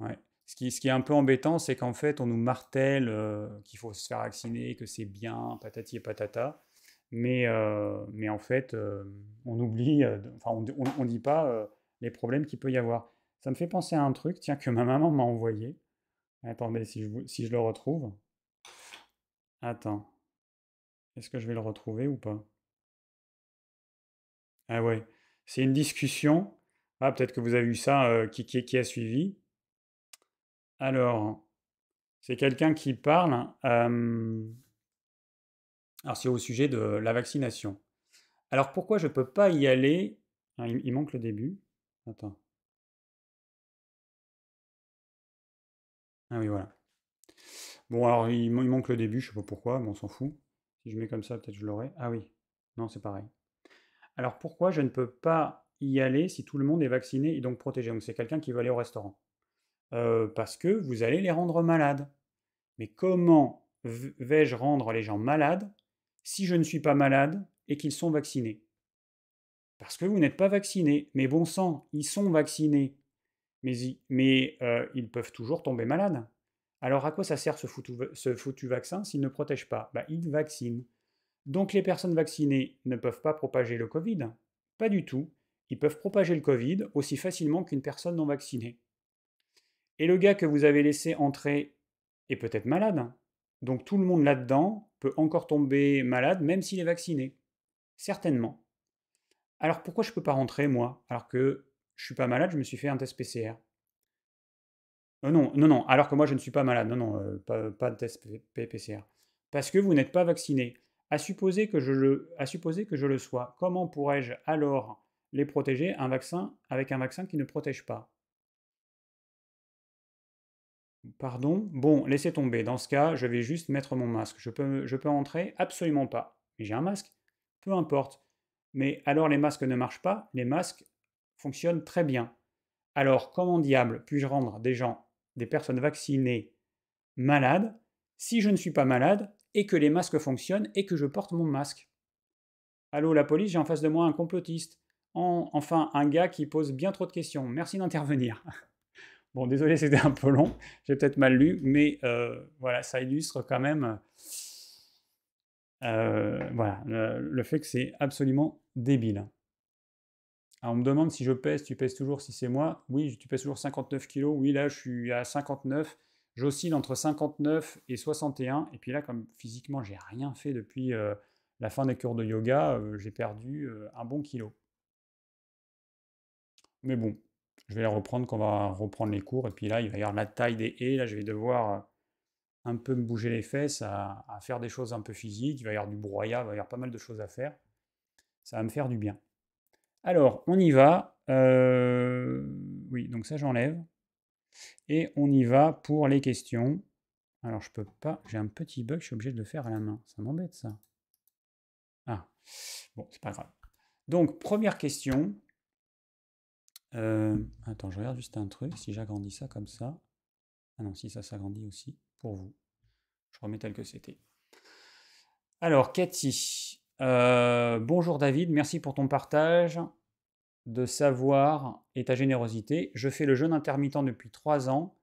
Ouais. Ce qui, est un peu embêtant, c'est qu'en fait, on nous martèle euh, qu'il faut se faire vacciner, que c'est bien, patati et patata. Mais, euh, en fait, euh, on oublie, enfin, on ne dit pas les problèmes qu'il peut y avoir. Ça me fait penser à un truc, tiens, que ma maman m'a envoyé. Attendez, si je, si je le retrouve. Attends. Est-ce que je vais le retrouver ou pas Ah ouais. C'est une discussion. Ah, peut-être que vous avez eu ça qui, qui a suivi alors, c'est quelqu'un qui parle. alors, c'est au sujet de la vaccination. Alors, pourquoi je ne peux pas y aller ah, il, manque le début. Attends. Ah oui, voilà. Bon, alors il, manque le début, je ne sais pas pourquoi, mais on s'en fout. Si je mets comme ça, peut-être je l'aurai. Ah oui, non, c'est pareil. Alors pourquoi je ne peux pas y aller si tout le monde est vacciné et donc protégé Donc c'est quelqu'un qui veut aller au restaurant. Euh, parce que vous allez les rendre malades. Mais comment vais-je rendre les gens malades si je ne suis pas malade et qu'ils sont vaccinés Parce que vous n'êtes pas vaccinés. Mais bon sang, ils sont vaccinés. Mais, euh, ils peuvent toujours tomber malades. Alors à quoi ça sert ce foutu, vaccin s'il ne protège pas bah, Il vaccine. Donc les personnes vaccinées ne peuvent pas propager le Covid Pas du tout. Ils peuvent propager le Covid aussi facilement qu'une personne non vaccinée. Et le gars que vous avez laissé entrer est peut-être malade. Hein. Donc tout le monde là-dedans peut encore tomber malade, même s'il est vacciné. Certainement. Alors pourquoi je ne peux pas rentrer, moi, alors que je suis pas malade, je me suis fait un test PCR euh, Non, non, non, alors que moi je ne suis pas malade. Non, non, euh, pas, de test PCR. Parce que vous n'êtes pas vacciné. À supposer, que je le, à supposer que je le sois, comment pourrais-je alors les protéger un vaccin avec un vaccin qui ne protège pas Pardon Bon, laissez tomber. Dans ce cas, je vais juste mettre mon masque. Je peux, entrer Absolument pas. J'ai un masque Peu importe. Mais alors les masques ne marchent pas Les masques fonctionnent très bien. Alors comment diable puis-je rendre des gens, des personnes vaccinées, malades si je ne suis pas malade et que les masques fonctionnent et que je porte mon masque Allô, la police, j'ai en face de moi un complotiste. enfin, un gars qui pose bien trop de questions. Merci d'intervenir. Bon, désolé, c'était un peu long, j'ai peut-être mal lu, mais euh, voilà, ça illustre quand même euh, voilà, le, fait que c'est absolument débile. on me demande si je pèse, tu pèses toujours, si c'est moi. Oui, tu pèses toujours 59 kilos. Oui, là, je suis à 59. J'oscille entre 59 et 61. Et puis là, comme physiquement, j'ai rien fait depuis euh, la fin des cours de yoga, j'ai perdu un bon kilo. Mais bon, je vais la reprendre quand on va reprendre les cours. Et puis là, il va y avoir la taille des haies. Là, je vais devoir euh, un peu me bouger les fesses, à, faire des choses un peu physiques. Il va y avoir du broyat, il va y avoir pas mal de choses à faire. Ça va me faire du bien. Alors, on y va. Euh, oui, donc ça, j'enlève. Et on y va pour les questions. Alors, je peux pas. J'ai un petit bug, je suis obligé de le faire à la main. Ça m'embête, ça. Ah, bon, c'est pas grave. Donc, première question. Euh, attends, je regarde juste un truc. Si j'agrandis ça comme ça. Ah non, si ça s'agrandit aussi pour vous. Je remets tel que c'était. Alors, Cathy. Euh, bonjour David, merci pour ton partage de savoir et ta générosité. Je fais le jeûne intermittent depuis trois ans.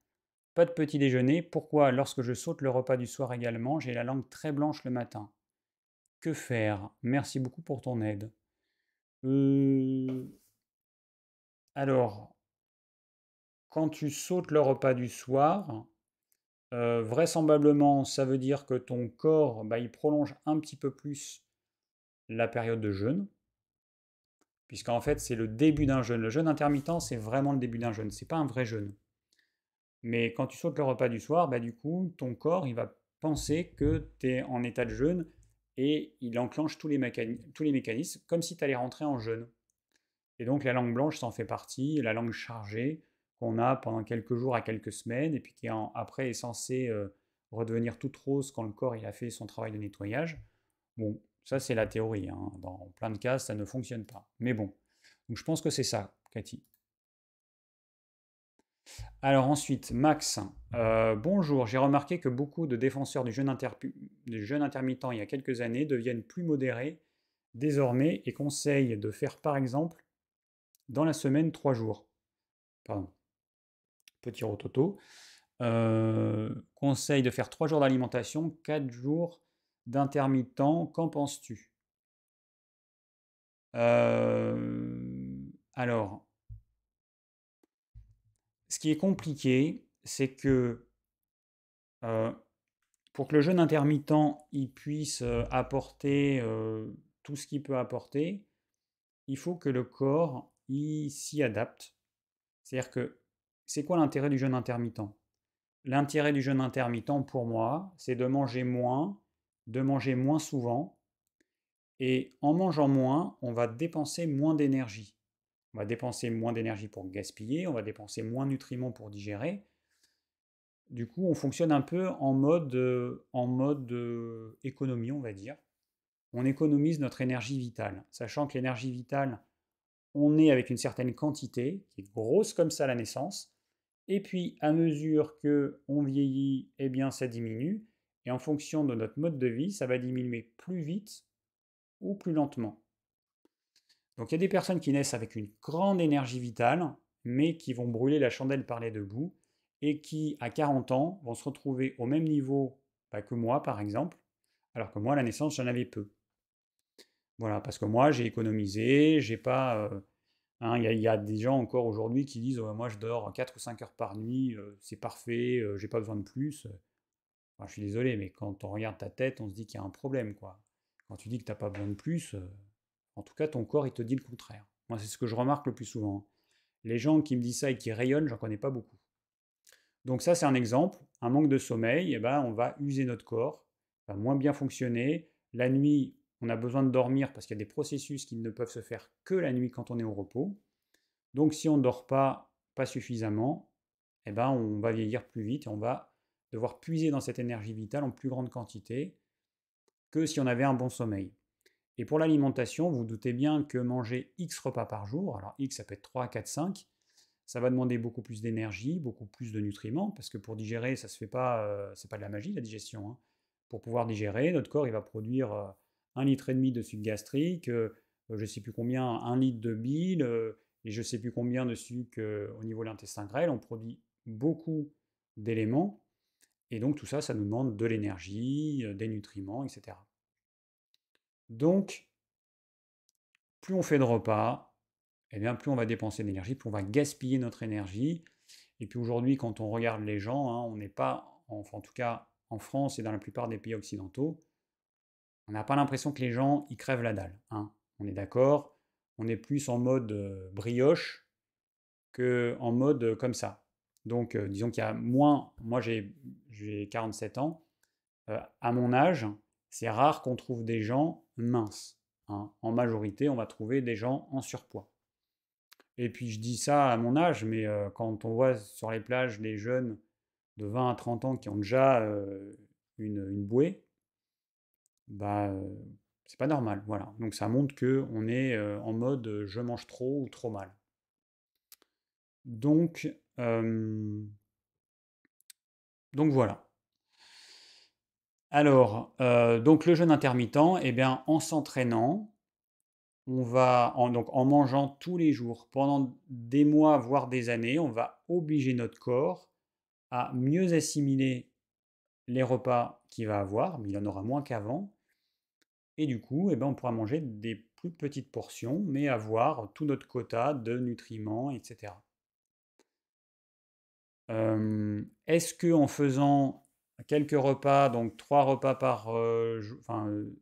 Pas de petit déjeuner. Pourquoi, lorsque je saute le repas du soir également, j'ai la langue très blanche le matin Que faire Merci beaucoup pour ton aide. Euh, alors, quand tu sautes le repas du soir, euh, vraisemblablement, ça veut dire que ton corps, bah, il prolonge un petit peu plus la période de jeûne, puisqu'en fait, c'est le début d'un jeûne. Le jeûne intermittent, c'est vraiment le début d'un jeûne, n'est pas un vrai jeûne. Mais quand tu sautes le repas du soir, bah, du coup, ton corps, il va penser que tu es en état de jeûne et il enclenche tous les, tous les mécanismes comme si tu allais rentrer en jeûne. Et donc la langue blanche s'en fait partie, la langue chargée qu'on a pendant quelques jours à quelques semaines, et puis qui après est censée euh, redevenir toute rose quand le corps il a fait son travail de nettoyage. Bon, ça c'est la théorie. Hein. Dans plein de cas, ça ne fonctionne pas. Mais bon, je pense que c'est ça, Cathy. Alors ensuite, Max, euh, bonjour, j'ai remarqué que beaucoup de défenseurs du jeûne, du jeûne, intermittent il y a quelques années deviennent plus modérés désormais et conseillent de faire par exemple dans la semaine, trois jours. Pardon. Petit rototo. Euh, conseil de faire trois jours d'alimentation, quatre jours d'intermittent. Qu'en penses-tu euh, Alors, ce qui est compliqué, c'est que euh, pour que le jeûne intermittent il puisse apporter tout ce qu'il peut apporter, il faut que le corps il s'y adapte. C'est-à-dire que c'est quoi l'intérêt du jeûne intermittent L'intérêt du jeûne intermittent pour moi, c'est de manger moins, de manger moins souvent, et en mangeant moins, on va dépenser moins d'énergie. On va dépenser moins d'énergie pour gaspiller, on va dépenser moins de nutriments pour digérer. Du coup, on fonctionne un peu en mode, euh, en mode euh, économie, on va dire. On économise notre énergie vitale, sachant que l'énergie vitale, on est avec une certaine quantité, qui est grosse comme ça la naissance, et puis à mesure que on vieillit, eh bien ça diminue, et en fonction de notre mode de vie, ça va diminuer plus vite ou plus lentement. Donc il y a des personnes qui naissent avec une grande énergie vitale, mais qui vont brûler la chandelle par les deux bouts, et qui, à 40 ans, vont se retrouver au même niveau bah, que moi, par exemple, alors que moi, à la naissance, j'en avais peu. Voilà, parce que moi, j'ai économisé, j'ai pas. Euh, hein, il y, a des gens encore aujourd'hui qui disent Moi, je dors 4 ou 5 heures par nuit, euh, c'est parfait, euh, j'ai pas besoin de plus. je suis désolé, mais quand on regarde ta tête, on se dit qu'il y a un problème. quoi. Quand tu dis que tu pas besoin de plus, en tout cas, ton corps, il te dit le contraire. Moi, c'est ce que je remarque le plus souvent. Hein. Les gens qui me disent ça et qui rayonnent, j'en connais pas beaucoup. Donc, ça, c'est un exemple. Un manque de sommeil, et eh ben, on va user notre corps, va moins bien fonctionner. La nuit, on a besoin de dormir parce qu'il y a des processus qui ne peuvent se faire que la nuit quand on est au repos. Donc si on ne dort pas, pas suffisamment, eh ben, on va vieillir plus vite et on va devoir puiser dans cette énergie vitale en plus grande quantité que si on avait un bon sommeil. Et pour l'alimentation, vous, vous doutez bien que manger X repas par jour, alors X ça peut être 3, 4, 5, ça va demander beaucoup plus d'énergie, beaucoup plus de nutriments, parce que pour digérer, ça se fait pas, euh, c'est pas de la magie la digestion. Hein. Pour pouvoir digérer, notre corps il va produire euh, un litre et demi de sucre gastrique, euh, euh, je ne sais plus combien, un litre de bile, euh, et je ne sais plus combien de sucre au niveau de l'intestin grêle, on produit beaucoup d'éléments, et donc tout ça, ça nous demande de l'énergie, des nutriments, etc. Donc, plus on fait de repas, eh bien plus on va dépenser d'énergie, plus on va gaspiller notre énergie. Et puis aujourd'hui, quand on regarde les gens, hein, on n'est pas, enfin en tout cas en France et dans la plupart des pays occidentaux, on n'a pas l'impression que les gens y crèvent la dalle. Hein. On est d'accord, on est plus en mode euh, brioche que en mode euh, comme ça. Donc, euh, disons qu'il y a moins. Moi, j'ai 47 ans. à mon âge, c'est rare qu'on trouve des gens minces. Hein. En majorité, on va trouver des gens en surpoids. Et puis, je dis ça à mon âge, mais quand on voit sur les plages des jeunes de 20 à 30 ans qui ont déjà une bouée, bah, c'est pas normal. Voilà. Donc ça montre que on est en mode je mange trop ou trop mal. Donc, donc voilà. Alors, donc le jeûne intermittent, eh bien, en s'entraînant, on va, en, donc en mangeant tous les jours pendant des mois, voire des années, on va obliger notre corps à mieux assimiler les repas qu'il va avoir, mais il en aura moins qu'avant, et du coup, eh ben, on pourra manger des plus petites portions, mais avoir tout notre quota de nutriments, etc. Est-ce que en faisant quelques repas, donc trois repas par,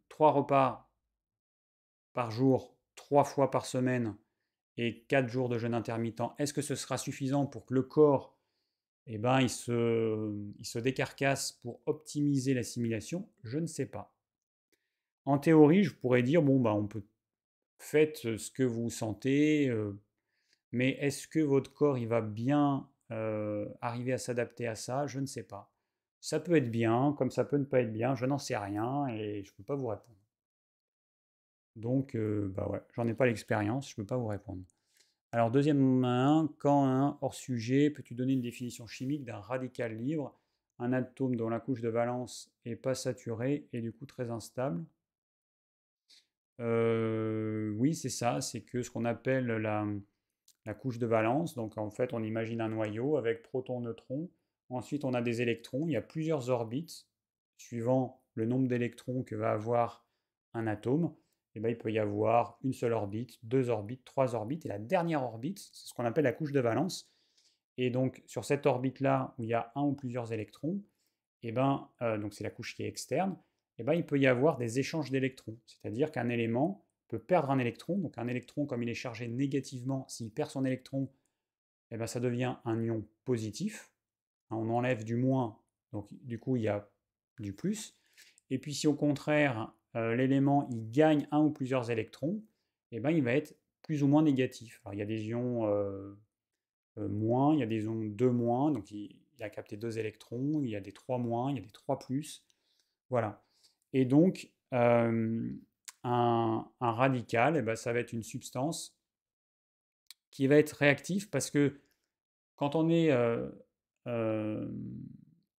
trois repas par jour, trois fois par semaine et quatre jours de jeûne intermittent, est-ce que ce sera suffisant pour que le corps, eh ben, il se, il se décarcasse pour optimiser l'assimilation Je ne sais pas en théorie, je pourrais dire, bon, bah, on peut, faites ce que vous sentez, mais est-ce que votre corps, il va bien arriver à s'adapter à ça Je ne sais pas. Ça peut être bien, comme ça peut ne pas être bien, je n'en sais rien et je ne peux pas vous répondre. Donc, bah ouais, j'en ai pas l'expérience, je ne peux pas vous répondre. Alors, deuxième main, quand un hors sujet, peux-tu donner une définition chimique d'un radical libre, un atome dont la couche de valence n'est pas saturée et du coup très instable oui, c'est ça, c'est que ce qu'on appelle mmh, la, couche de valence, donc en fait on imagine un noyau avec protons, neutrons, ensuite on a des électrons, il y a plusieurs orbites suivant le nombre d'électrons que va avoir un atome. Et eh bien, il peut y avoir une seule orbite, deux orbites, trois orbites, et la dernière orbite, c'est ce qu'on appelle la couche de valence. Et donc sur cette orbite-là, où il y a un ou plusieurs électrons, et eh ben, euh, donc c'est la couche qui est externe, eh ben, il peut y avoir des échanges d'électrons. C'est-à-dire qu'un élément peut perdre un électron. Donc un électron, comme il est chargé négativement, s'il perd son électron, et eh ben, ça devient un ion positif. On enlève du moins, donc du coup il y a du plus. Et puis si au contraire euh, l'élément il gagne un ou plusieurs électrons, et eh ben, il va être plus ou moins négatif. il y a des ions euh, euh, moins, il y a des ions 2 moins, donc il, a capté deux électrons, il y a des 3 moins, il y a des 3 plus. Voilà. Et donc, euh, un, radical, eh ben, ça va être une substance qui va être réactive parce que quand on est euh, euh,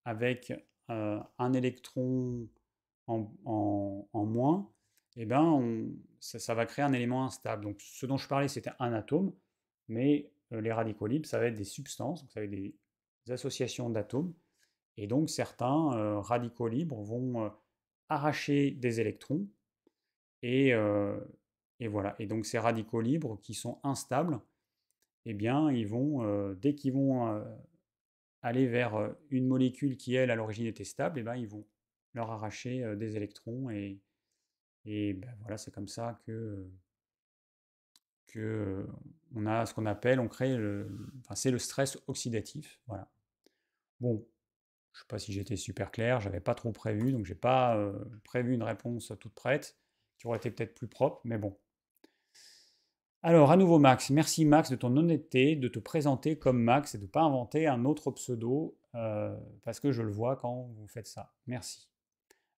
avec un électron en, moins, eh ben, ça, va créer un élément instable. Donc, ce dont je parlais, c'était un atome, mais les radicaux libres, ça va être des substances, donc ça va être des associations d'atomes. Et donc, certains radicaux libres vont arracher des électrons. Et, euh, et voilà. Et donc ces radicaux libres qui sont instables, eh bien, ils vont, euh, dès qu'ils vont euh, aller vers une molécule qui, elle, à l'origine était stable, eh ben ils vont leur arracher des électrons. Et, et ben, voilà, c'est comme ça que, que on a ce qu'on appelle, on crée, le, c'est le stress oxydatif. Voilà. Bon, je ne sais pas si j'étais super clair, j'avais pas trop prévu, donc j'ai pas euh, prévu une réponse toute prête, qui aurait été peut-être plus propre, mais bon. Alors, à nouveau Max, merci Max de ton honnêteté, de te présenter comme Max et de ne pas inventer un autre pseudo, euh, parce que je le vois quand vous faites ça. Merci.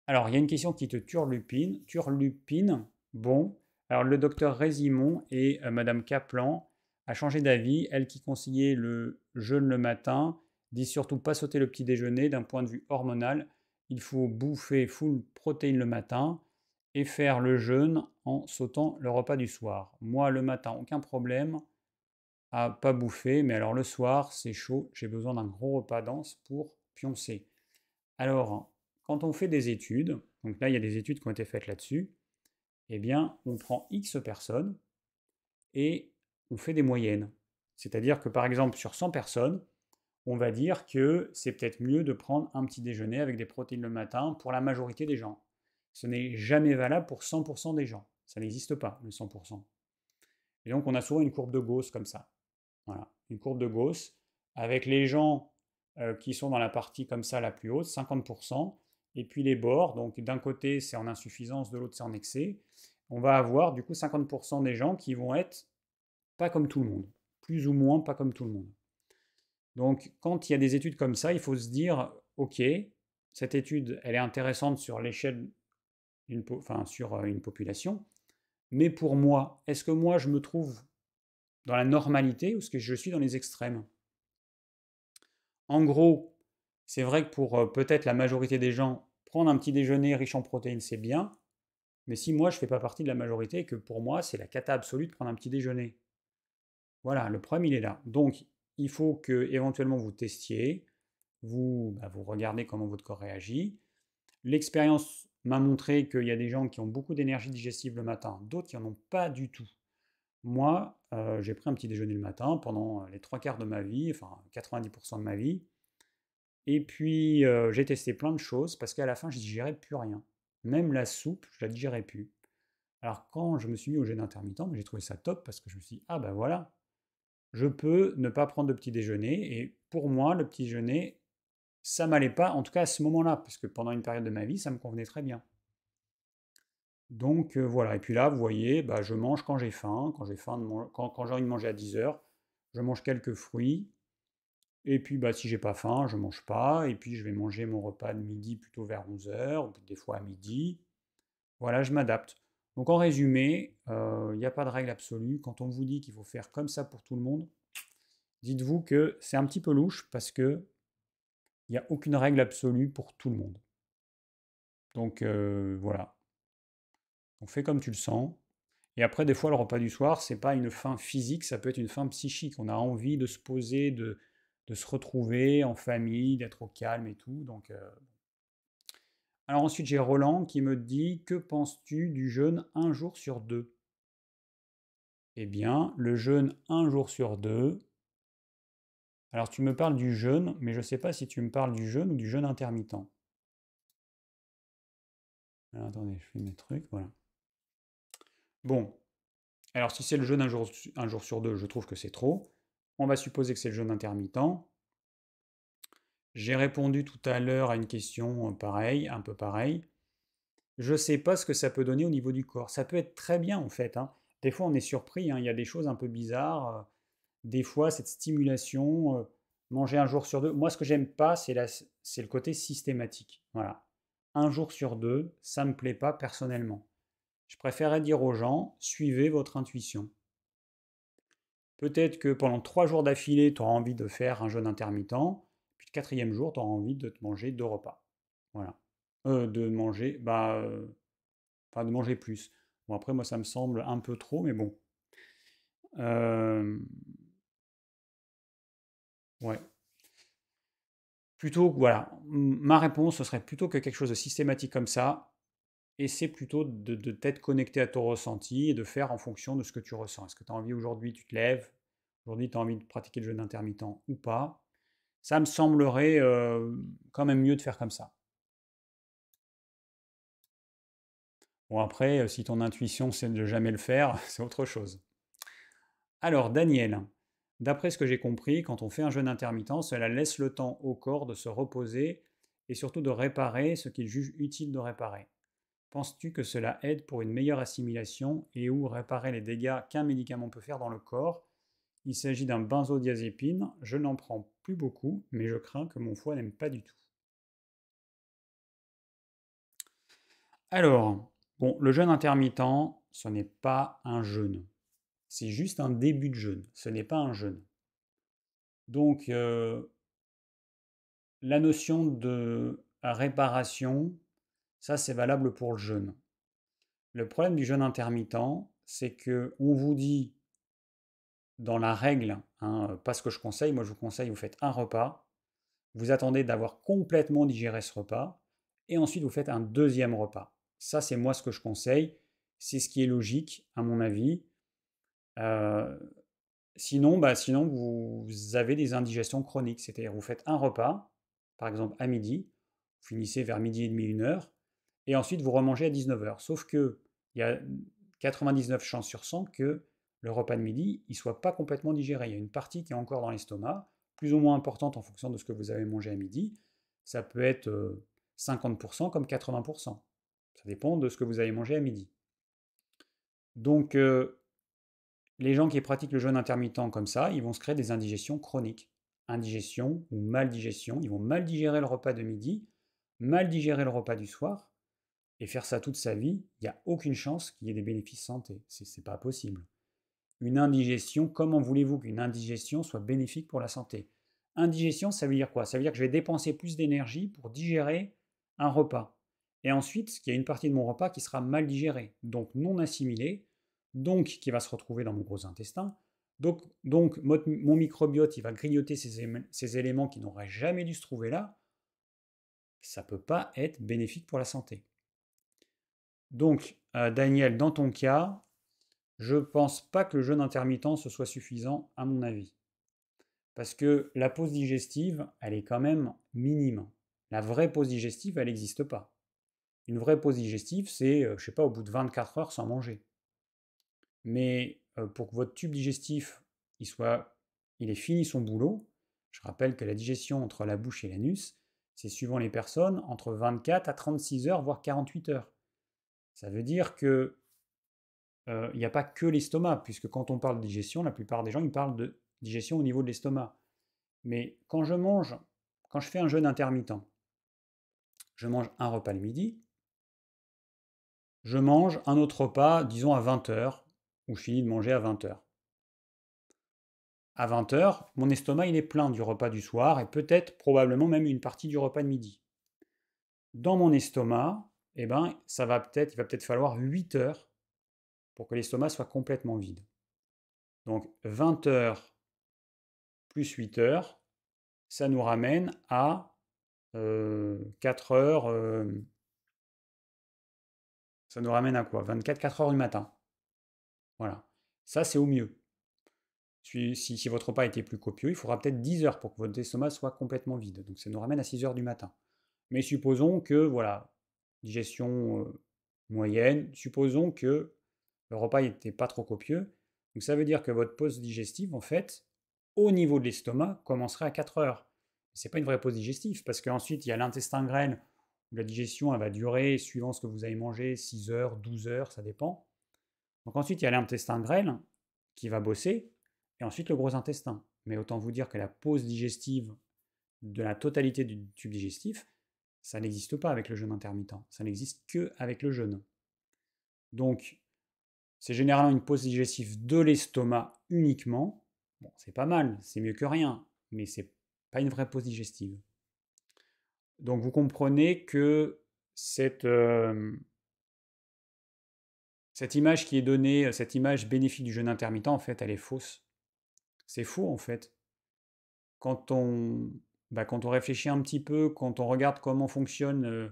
Alors, il y a une question qui te turlupine. Turlupine, bon. Alors, le docteur Résimon et euh, Madame Kaplan a changé d'avis, elle qui conseillait le jeûne le matin, Dis surtout pas sauter le petit déjeuner d'un point de vue hormonal. Il faut bouffer full protéines le matin et faire le jeûne en sautant le repas du soir. Moi, le matin, aucun problème à pas bouffer, mais alors le soir, c'est chaud, j'ai besoin d'un gros repas dense pour pioncer. Alors, quand on fait des études, donc là, il y a des études qui ont été faites là-dessus, eh bien, on prend X personnes et on fait des moyennes. C'est-à-dire que, par exemple, sur 100 personnes, on va dire que c'est peut-être mieux de prendre un petit déjeuner avec des protéines le matin pour la majorité des gens. Ce n'est jamais valable pour 100% des gens. Ça n'existe pas, le 100%. Et donc, on a souvent une courbe de Gauss comme ça. Voilà, une courbe de Gauss avec les gens euh, qui sont dans la partie comme ça la plus haute, 50%, et puis les bords. Donc, d'un côté, c'est en insuffisance, de l'autre, c'est en excès. On va avoir du coup 50% des gens qui vont être pas comme tout le monde, plus ou moins pas comme tout le monde. Donc, quand il y a des études comme ça, il faut se dire, OK, cette étude, elle est intéressante sur l'échelle, enfin, sur euh, une population, mais pour moi, est-ce que moi, je me trouve dans la normalité ou est-ce que je suis dans les extrêmes En gros, c'est vrai que pour euh, peut-être la majorité des gens, prendre un petit déjeuner riche en protéines, c'est bien, mais si moi, je ne fais pas partie de la majorité que pour moi, c'est la cata absolue de prendre un petit déjeuner, voilà, le problème, il est là. Donc, il faut que éventuellement vous testiez, vous, bah, vous regardez comment votre corps réagit. L'expérience m'a montré qu'il y a des gens qui ont beaucoup d'énergie digestive le matin, d'autres qui n'en ont pas du tout. Moi, euh, j'ai pris un petit déjeuner le matin pendant euh, les trois quarts de ma vie, enfin 90% de ma vie. Et puis, euh, j'ai testé plein de choses parce qu'à la fin, je ne digérais plus rien. Même la soupe, je la digérais plus. Alors, quand je me suis mis au jeûne intermittent, j'ai trouvé ça top parce que je me suis dit, ah ben voilà, je peux ne pas prendre de petit déjeuner. Et pour moi, le petit déjeuner, ça m'allait pas, en tout cas à ce moment-là, parce que pendant une période de ma vie, ça me convenait très bien. Donc euh, voilà, et puis là, vous voyez, bah, je mange quand j'ai faim, quand j'ai faim de quand, j'ai envie de manger à 10h, je mange quelques fruits, et puis bah, si j'ai pas faim, je mange pas, et puis je vais manger mon repas de midi plutôt vers 11h, ou des fois à midi. Voilà, je m'adapte. Donc en résumé, euh, il n'y a pas de règle absolue. Quand on vous dit qu'il faut faire comme ça pour tout le monde, dites-vous que c'est un petit peu louche parce que il n'y a aucune règle absolue pour tout le monde. Donc euh, voilà. On fait comme tu le sens. Et après, des fois, le repas du soir, c'est pas une fin physique, ça peut être une fin psychique. On a envie de se poser, de, se retrouver en famille, d'être au calme et tout. Donc euh, alors ensuite, j'ai Roland qui me dit Que penses-tu du jeûne un jour sur deux Eh bien, le jeûne un jour sur deux. Alors tu me parles du jeûne, mais je ne sais pas si tu me parles du jeûne ou du jeûne intermittent. attendez, je fais mes trucs, voilà. Bon. Alors si c'est le jeûne un jour, un jour sur deux, je trouve que c'est trop. On va supposer que c'est le jeûne intermittent. J'ai répondu tout à l'heure à une question euh, pareille, un peu pareille. Je ne sais pas ce que ça peut donner au niveau du corps. Ça peut être très bien en fait. Hein. Des fois, on est surpris. Hein. Il y a des choses un peu bizarres. Euh. Des fois, cette stimulation, euh, manger un jour sur deux. Moi, ce que j'aime pas, c'est le côté systématique. Voilà. Un jour sur deux, ça me plaît pas personnellement. Je préférerais dire aux gens, suivez votre intuition. Peut-être que pendant trois jours d'affilée, tu auras envie de faire un jeûne intermittent quatrième jour, tu auras envie de te manger deux repas. Voilà. Euh, de manger, bah, enfin, de manger plus. Bon, après, moi, ça me semble un peu trop, mais bon. Ouais. Plutôt, voilà. Ma réponse, ce serait plutôt que quelque chose de systématique comme ça, essaie plutôt de, de t'être connecté à ton ressenti et de faire en fonction de ce que tu ressens. Est-ce que tu as envie aujourd'hui, tu te lèves, aujourd'hui tu as envie de pratiquer le jeûne intermittent ou pas ça me semblerait quand même mieux de faire comme ça. Bon, après, si ton intuition, c'est de jamais le faire, c'est autre chose. Alors, Daniel, d'après ce que j'ai compris, quand on fait un jeûne intermittent, cela laisse le temps au corps de se reposer et surtout de réparer ce qu'il juge utile de réparer. Penses-tu que cela aide pour une meilleure assimilation et ou réparer les dégâts qu'un médicament peut faire dans le corps il s'agit d'un benzodiazépine, je n'en prends plus beaucoup, mais je crains que mon foie n'aime pas du tout. Alors, bon, le jeûne intermittent, ce n'est pas un jeûne. C'est juste un début de jeûne, ce n'est pas un jeûne. Donc, euh, la notion de réparation, ça c'est valable pour le jeûne. Le problème du jeûne intermittent, c'est que on vous dit dans la règle, hein, euh, pas ce que je conseille, moi je vous conseille, vous faites un repas, vous attendez d'avoir complètement digéré ce repas, et ensuite vous faites un deuxième repas. Ça, c'est moi ce que je conseille, c'est ce qui est logique, à mon avis. Euh, sinon, bah, sinon, vous avez des indigestions chroniques, c'est-à-dire vous faites un repas, par exemple à midi, vous finissez vers midi et demi, une heure, et ensuite vous remangez à 19h. Sauf que il y a 99 chances sur 100 que le repas de midi, il ne soit pas complètement digéré. Il y a une partie qui est encore dans l'estomac, plus ou moins importante en fonction de ce que vous avez mangé à midi. Ça peut être 50% euh, comme 80%. Ça dépend de ce que vous avez mangé à midi. Donc, euh, les gens qui pratiquent le jeûne intermittent comme ça, ils vont se créer des indigestions chroniques. Indigestion ou maldigestion. Ils vont mal digérer le repas de midi, mal digérer le repas du soir. Et faire ça toute sa vie, il n'y a aucune chance qu'il y ait des bénéfices santé. n'est pas possible une indigestion, comment voulez-vous qu'une indigestion soit bénéfique pour la santé Indigestion, ça veut dire quoi Ça veut dire que je vais dépenser plus d'énergie pour digérer un repas. Et ensuite, il y a une partie de mon repas qui sera mal digérée, donc non assimilée, donc qui va se retrouver dans mon gros intestin. Donc, donc mon microbiote, il va grignoter ces, éléments qui n'auraient jamais dû se trouver là. Ça peut pas être bénéfique pour la santé. Donc, euh, Daniel, dans ton cas, je ne pense pas que le jeûne intermittent ce soit suffisant à mon avis. Parce que la pause digestive, elle est quand même minime. La vraie pause digestive, elle n'existe pas. Une vraie pause digestive, c'est, euh, je ne sais pas, au bout de 24 heures sans manger. Mais euh, pour que votre tube digestif, il soit, il ait fini son boulot, je rappelle que la digestion entre la bouche et l'anus, c'est suivant les personnes entre 24 à 36 heures, voire 48 heures. Ça veut dire que euh, il n'y a pas que l'estomac, puisque quand on parle de digestion, la plupart des gens, ils parlent de digestion au niveau de l'estomac. Mais quand je mange, quand je fais un jeûne intermittent, je mange un repas le midi, je mange un autre repas, disons à 20h, ou je finis de manger à 20h. À 20h, mon estomac il est plein du repas du soir et peut-être probablement même une partie du repas de midi. Dans mon estomac, eh ben, ça va peut-être, il va peut-être falloir 8 heures pour que l'estomac soit complètement vide. Donc 20 heures plus 8 heures, ça nous ramène à 4 euh, heures. Euh, ça nous ramène à quoi 24-4 heures du matin. Voilà. Ça, c'est au mieux. Si, votre repas était plus copieux, il faudra peut-être 10 heures pour que votre estomac soit complètement vide. Donc ça nous ramène à 6 heures du matin. Mais supposons que, voilà, digestion euh, moyenne, supposons que le repas n'était pas trop copieux. Donc ça veut dire que votre pause digestive, en fait, au niveau de l'estomac, commencerait à 4 heures. Ce n'est pas une vraie pause digestive, parce qu'ensuite, il y a l'intestin grêle, la digestion elle va durer, suivant ce que vous avez mangé, 6 heures, 12 heures, ça dépend. Donc ensuite, il y a l'intestin grêle, qui va bosser, et ensuite le gros intestin. Mais autant vous dire que la pause digestive de la totalité du tube digestif, ça n'existe pas avec le jeûne intermittent, ça n'existe que avec le jeûne. Donc, c'est généralement une pause digestive de l'estomac uniquement. Bon, c'est pas mal, c'est mieux que rien, mais c'est pas une vraie pause digestive. Donc vous comprenez que cette, euh, image qui est donnée, euh, cette image bénéfique du jeûne intermittent, en fait, elle est fausse. C'est faux, en fait. Quand on, bah, quand on réfléchit un petit peu, quand on regarde comment fonctionne euh,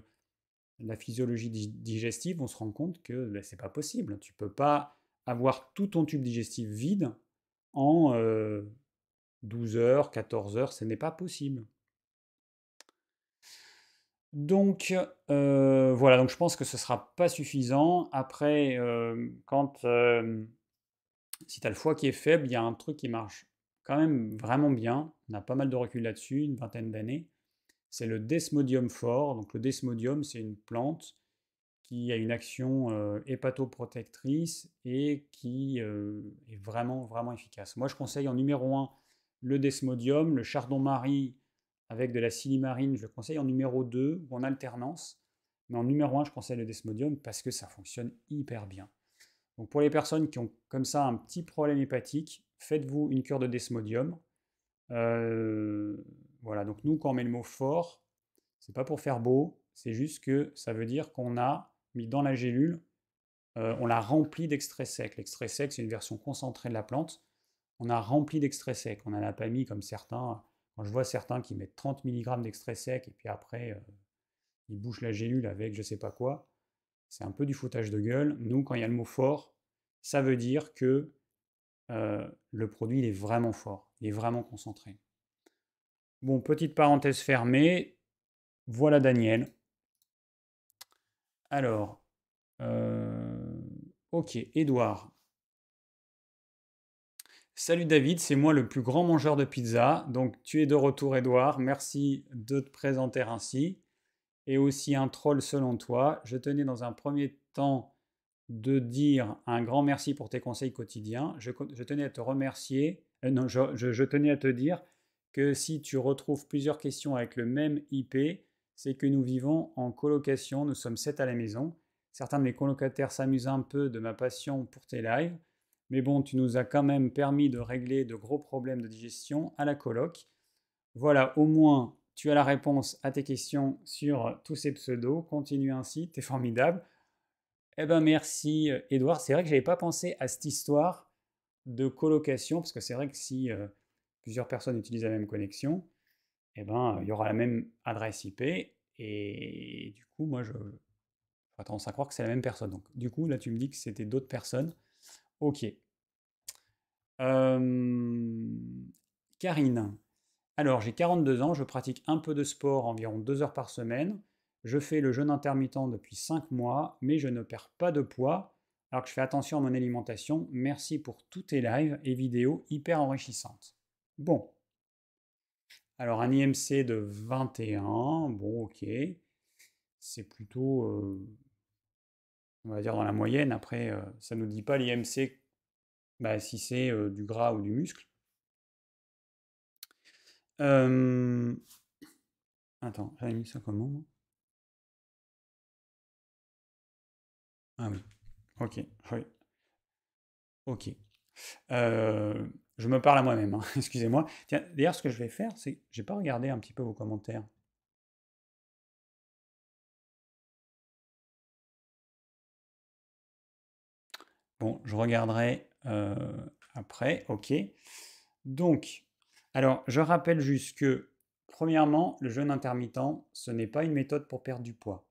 la physiologie digestive, on se rend compte que ben, ce n'est pas possible. Tu peux pas avoir tout ton tube digestif vide en 12 euh, heures, 14 heures, ce n'est pas possible. Donc euh, voilà, donc je pense que ce ne sera pas suffisant. Après, euh, quand si tu as le foie qui est faible, il y a un truc qui marche quand même vraiment bien. On a pas mal de recul là-dessus, une vingtaine d'années c'est le desmodium fort. Donc le desmodium, c'est une plante qui a une action euh, hépatoprotectrice et qui euh, est vraiment, vraiment efficace. Moi, je conseille en numéro 1 le desmodium, le chardon-marie avec de la silimarine, je le conseille en numéro 2 ou en alternance. Mais en numéro 1, je conseille le desmodium parce que ça fonctionne hyper bien. Donc pour les personnes qui ont comme ça un petit problème hépatique, faites-vous une cure de desmodium. Euh, voilà, donc nous, quand on met le mot fort, c'est pas pour faire beau, c'est juste que ça veut dire qu'on a mis dans la gélule, euh, on l'a rempli d'extrait sec. L'extrait sec, c'est une version concentrée de la plante. On a rempli d'extrait sec. On n'en a pas mis comme certains. Quand je vois certains qui mettent 30 mg d'extrait sec et puis après, euh, ils bouchent la gélule avec je sais pas quoi, c'est un peu du foutage de gueule. Nous, quand il y a le mot fort, ça veut dire que euh, le produit il est vraiment fort, il est vraiment concentré. Bon, petite parenthèse fermée. Voilà Daniel. Alors, euh, ok, Edouard. Salut David, c'est moi le plus grand mangeur de pizza. Donc tu es de retour Edouard, merci de te présenter ainsi. Et aussi un troll selon toi. Je tenais dans un premier temps de dire un grand merci pour tes conseils quotidiens. Je, tenais à te remercier. Euh, non, je tenais à te dire que si tu retrouves plusieurs questions avec le même IP, c'est que nous vivons en colocation, nous sommes sept à la maison. Certains de mes colocataires s'amusent un peu de ma passion pour tes lives, mais bon, tu nous as quand même permis de régler de gros problèmes de digestion à la coloc. Voilà, au moins, tu as la réponse à tes questions sur tous ces pseudos. Continue ainsi, t'es formidable. Eh ben merci Edouard, c'est vrai que j'avais pas pensé à cette histoire de colocation, parce que c'est vrai que si... Euh, plusieurs personnes utilisent la même connexion, et eh ben, il y aura la même adresse IP. Et du coup, moi, je pas tendance à croire que c'est la même personne. Donc, du coup, là, tu me dis que c'était d'autres personnes. Ok. Karine. Alors, j'ai 42 ans, je pratique un peu de sport environ deux heures par semaine. Je fais le jeûne intermittent depuis 5 mois, mais je ne perds pas de poids alors que je fais attention à mon alimentation. Merci pour tous tes lives et vidéos hyper enrichissantes. Bon. Alors un IMC de 21, bon ok, c'est plutôt, euh, on va dire dans la moyenne, après euh, ça ne nous dit pas l'IMC bah, si c'est euh, du gras ou du muscle. Attends, j'avais mis ça comment Ah oui, ok, oui. Ok. Je me parle à moi-même, hein, excusez-moi. Tiens, d'ailleurs, ce que je vais faire, c'est. J'ai pas regardé un petit peu vos commentaires. Bon, je regarderai euh, après. OK. Donc, alors, je rappelle juste que, premièrement, le jeûne intermittent, ce n'est pas une méthode pour perdre du poids.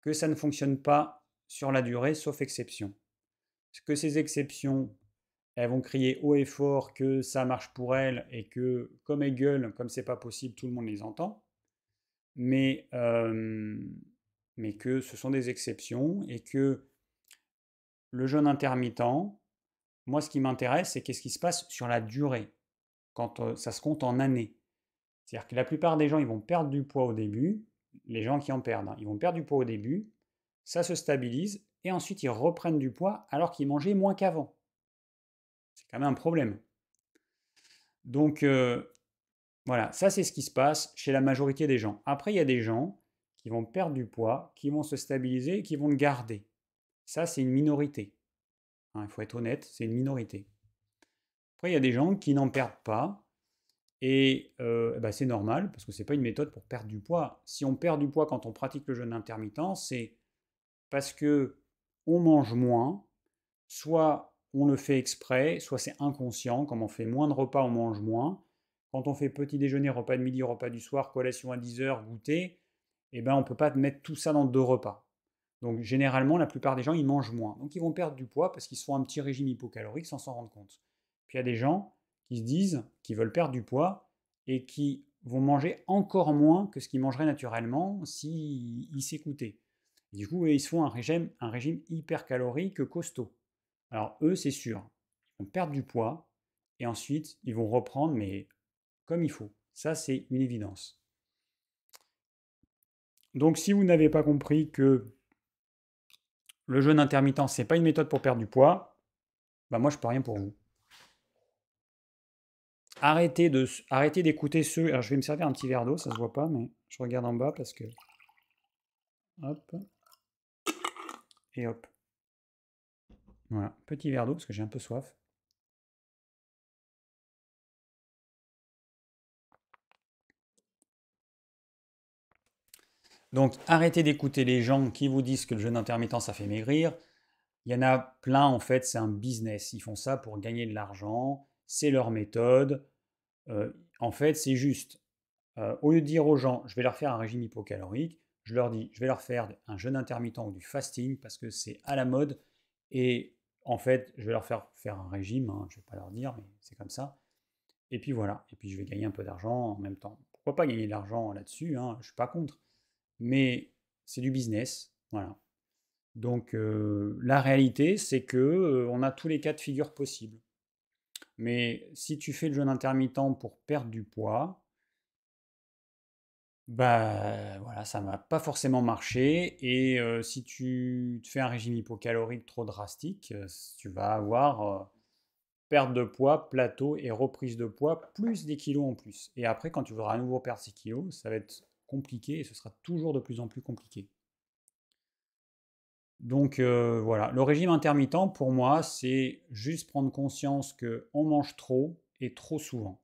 Que ça ne fonctionne pas sur la durée, sauf exception. Que ces exceptions elles vont crier haut et fort que ça marche pour elles et que, comme elles gueulent, comme c'est pas possible, tout le monde les entend. Mais, euh, mais que ce sont des exceptions et que le jeûne intermittent, moi, ce qui m'intéresse, c'est qu'est-ce qui se passe sur la durée, quand euh, ça se compte en années. C'est-à-dire que la plupart des gens, ils vont perdre du poids au début, les gens qui en perdent, hein, ils vont perdre du poids au début, ça se stabilise, et ensuite ils reprennent du poids alors qu'ils mangeaient moins qu'avant. C'est quand même un problème. Donc voilà, ça c'est ce qui se passe chez la majorité des gens. Après, il y a des gens qui vont perdre du poids, qui vont se stabiliser et qui vont le garder. Ça, c'est une minorité. Hein, il faut être honnête, c'est une minorité. Après, il y a des gens qui n'en perdent pas. Et bah, c'est normal, parce que ce n'est pas une méthode pour perdre du poids. Si on perd du poids quand on pratique le jeûne intermittent, c'est parce que on mange moins, soit on le fait exprès, soit c'est inconscient, comme on fait moins de repas, on mange moins. Quand on fait petit déjeuner, repas de midi, repas du soir, collation à 10h, goûter, eh ben on ne peut pas mettre tout ça dans deux repas. Donc généralement, la plupart des gens, ils mangent moins. Donc ils vont perdre du poids parce qu'ils se font un petit régime hypocalorique sans s'en rendre compte. Puis il y a des gens qui se disent qu'ils veulent perdre du poids et qui vont manger encore moins que ce qu'ils mangeraient naturellement s'ils s'écoutaient. Du coup, ils se font un régime, un régime hypercalorique costaud. Alors eux, c'est sûr, ils vont perdre du poids et ensuite ils vont reprendre, mais comme il faut. Ça, c'est une évidence. Donc si vous n'avez pas compris que le jeûne intermittent, ce n'est pas une méthode pour perdre du poids, bah, moi je ne peux rien pour vous. Arrêtez de arrêtez d'écouter ceux. Alors je vais me servir un petit verre d'eau, ça ne se voit pas, mais je regarde en bas parce que. Hop. Et hop. Voilà, petit verre d'eau parce que j'ai un peu soif. Donc arrêtez d'écouter les gens qui vous disent que le jeûne intermittent ça fait maigrir. Il y en a plein en fait, c'est un business. Ils font ça pour gagner de l'argent, c'est leur méthode. Euh, en fait, c'est juste. Euh, au lieu de dire aux gens, je vais leur faire un régime hypocalorique, je leur dis, je vais leur faire un jeûne intermittent ou du fasting parce que c'est à la mode et en fait, je vais leur faire faire un régime, hein, je ne vais pas leur dire, mais c'est comme ça. Et puis voilà, et puis je vais gagner un peu d'argent en même temps. Pourquoi pas gagner de l'argent là-dessus hein, Je ne suis pas contre. Mais c'est du business, voilà. Donc euh, la réalité, c'est que euh, on a tous les cas de figure possibles. Mais si tu fais le jeûne intermittent pour perdre du poids, bah voilà, ça ne va pas forcément marcher. Et si tu te fais un régime hypocalorique trop drastique, tu vas avoir perte de poids, plateau et reprise de poids, plus des kilos en plus. Et après, quand tu voudras à nouveau perdre ces kilos, ça va être compliqué et ce sera toujours de plus en plus compliqué. Donc voilà, le régime intermittent pour moi, c'est juste prendre conscience qu'on mange trop et trop souvent.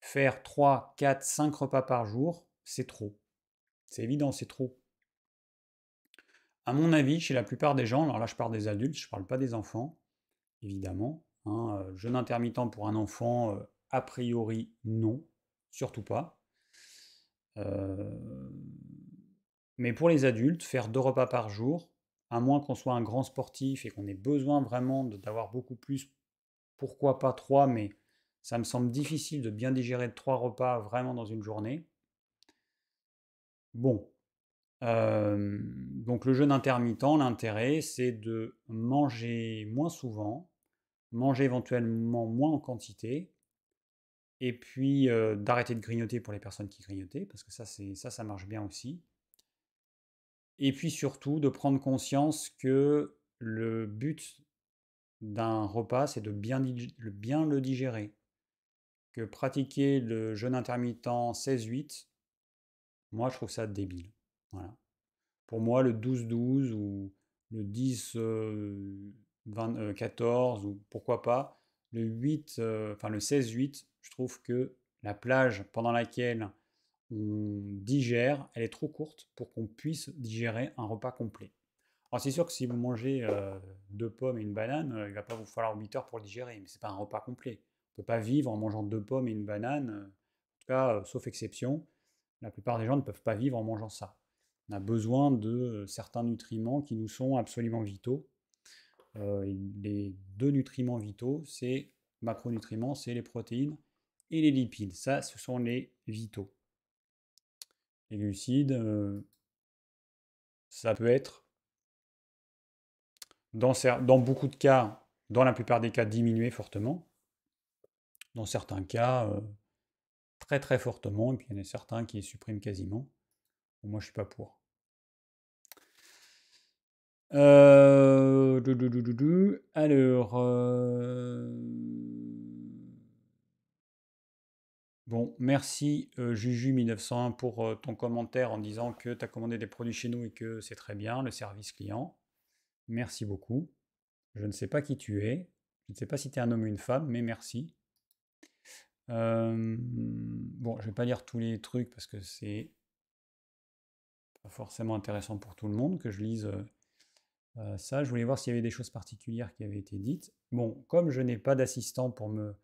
Faire 3, 4, 5 repas par jour, c'est trop. C'est évident, c'est trop. À mon avis, chez la plupart des gens, alors là je parle des adultes, je ne parle pas des enfants, évidemment. Hein, euh, jeûne intermittent pour un enfant, euh, a priori non, surtout pas. Euh, mais pour les adultes, faire deux repas par jour, à moins qu'on soit un grand sportif et qu'on ait besoin vraiment d'avoir beaucoup plus, pourquoi pas trois, mais ça me semble difficile de bien digérer trois repas vraiment dans une journée. Bon. donc le jeûne intermittent, l'intérêt, c'est de manger moins souvent, manger éventuellement moins en quantité, et puis d'arrêter de grignoter pour les personnes qui grignotaient, parce que ça, ça, ça marche bien aussi. Et puis surtout de prendre conscience que le but d'un repas, c'est de bien, bien le digérer. Que pratiquer le jeûne intermittent 16-8, moi, je trouve ça débile. Pour moi, le 12-12 ou le 10-14 euh, euh, ou pourquoi pas, le 8, euh, enfin le 16-8, je trouve que la plage pendant laquelle on digère, elle est trop courte pour qu'on puisse digérer un repas complet. Alors c'est sûr que si vous mangez deux pommes et une banane, il va pas vous falloir 8 heures pour le digérer, mais ce c'est pas un repas complet. On peut pas vivre en mangeant deux pommes et une banane, en tout cas, sauf exception. La plupart des gens ne peuvent pas vivre en mangeant ça. On a besoin de euh, certains nutriments qui nous sont absolument vitaux. Euh, les deux nutriments vitaux, c'est macronutriments, c'est les protéines et les lipides. Ça, ce sont les vitaux. Les glucides, euh, ça peut être, dans, dans beaucoup de cas, dans la plupart des cas, diminué fortement. Dans certains cas, très très fortement, et puis il y en a certains qui les suppriment quasiment. moi, je ne suis pas pour. Euh, Alors... Euh, bon, merci euh, Juju1901 pour ton commentaire en disant que tu as commandé des produits chez nous et que c'est très bien, le service client. Merci beaucoup. Je ne sais pas qui tu es, je ne sais pas si tu es un homme ou une femme, mais merci bon, je ne vais pas lire tous les trucs parce que c'est pas forcément intéressant pour tout le monde que je lise ça. Je voulais voir s'il y avait des choses particulières qui avaient été dites. Bon, comme je n'ai pas d'assistant pour me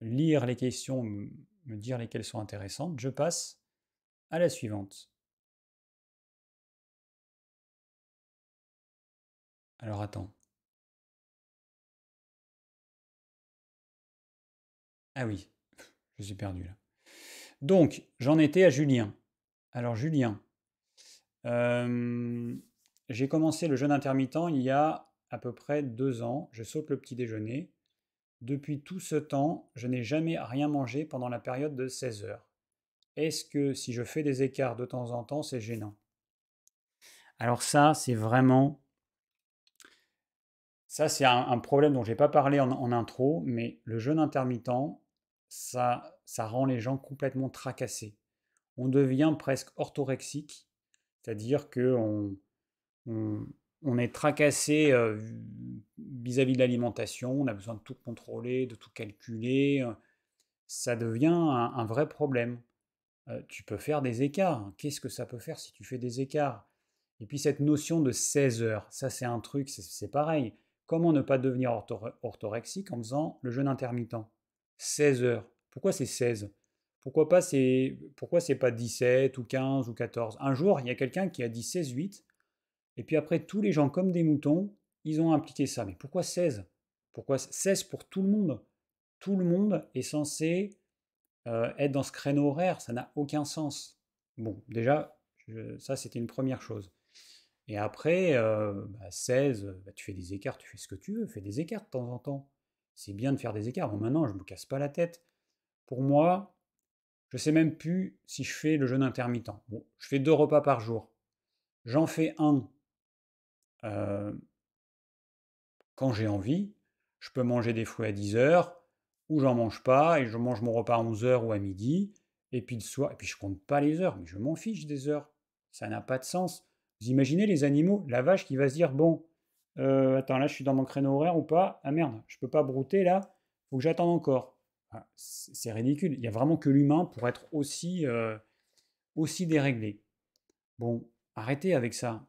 lire les questions, me dire lesquelles sont intéressantes, je passe à la suivante. Alors attends. Ah oui, je suis perdu là. Donc, j'en étais à Julien. Alors, Julien, euh, j'ai commencé le jeûne intermittent il y a à peu près deux ans. Je saute le petit déjeuner. Depuis tout ce temps, je n'ai jamais rien mangé pendant la période de 16 heures. Est-ce que si je fais des écarts de temps en temps, c'est gênant Alors ça, c'est vraiment... Ça, c'est un, problème dont je n'ai pas parlé en, en intro, mais le jeûne intermittent, ça, ça rend les gens complètement tracassés. On devient presque orthorexique, c'est-à-dire qu'on on, est tracassé vis-à-vis de l'alimentation, on a besoin de tout contrôler, de tout calculer. Ça devient un, vrai problème. tu peux faire des écarts. Qu'est-ce que ça peut faire si tu fais des écarts Et puis cette notion de 16 heures, ça c'est un truc, c'est pareil. Comment ne pas devenir orthorexique en faisant le jeûne intermittent 16 heures. Pourquoi c'est 16 Pourquoi pas c'est pourquoi c'est pas 17 ou 15 ou 14 Un jour, il y a quelqu'un qui a dit 16 8 et puis après tous les gens comme des moutons, ils ont impliqué ça. Mais pourquoi 16 Pourquoi 16 pour tout le monde Tout le monde est censé euh, être dans ce créneau horaire, ça n'a aucun sens. Bon, déjà, ça c'était une première chose. Et après, 16, euh, bah, bah, tu fais des écarts, tu fais ce que tu veux, fais des écarts de temps en temps c'est bien de faire des écarts. Bon, maintenant, je ne me casse pas la tête. Pour moi, je ne sais même plus si je fais le jeûne intermittent. je fais deux repas par jour. J'en fais un euh, quand j'ai envie. Je peux manger des fruits à 10 heures ou j'en mange pas et je mange mon repas à 11 heures ou à midi. Et puis le soir, et puis je compte pas les heures, mais je m'en fiche des heures. Ça n'a pas de sens. Vous imaginez les animaux, la vache qui va se dire bon, euh, attends, là, je suis dans mon créneau horaire ou pas Ah merde, je peux pas brouter là, faut que j'attende encore. Ah, c'est ridicule. Il n'y a vraiment que l'humain pour être aussi, euh, aussi déréglé. Bon, arrêtez avec ça.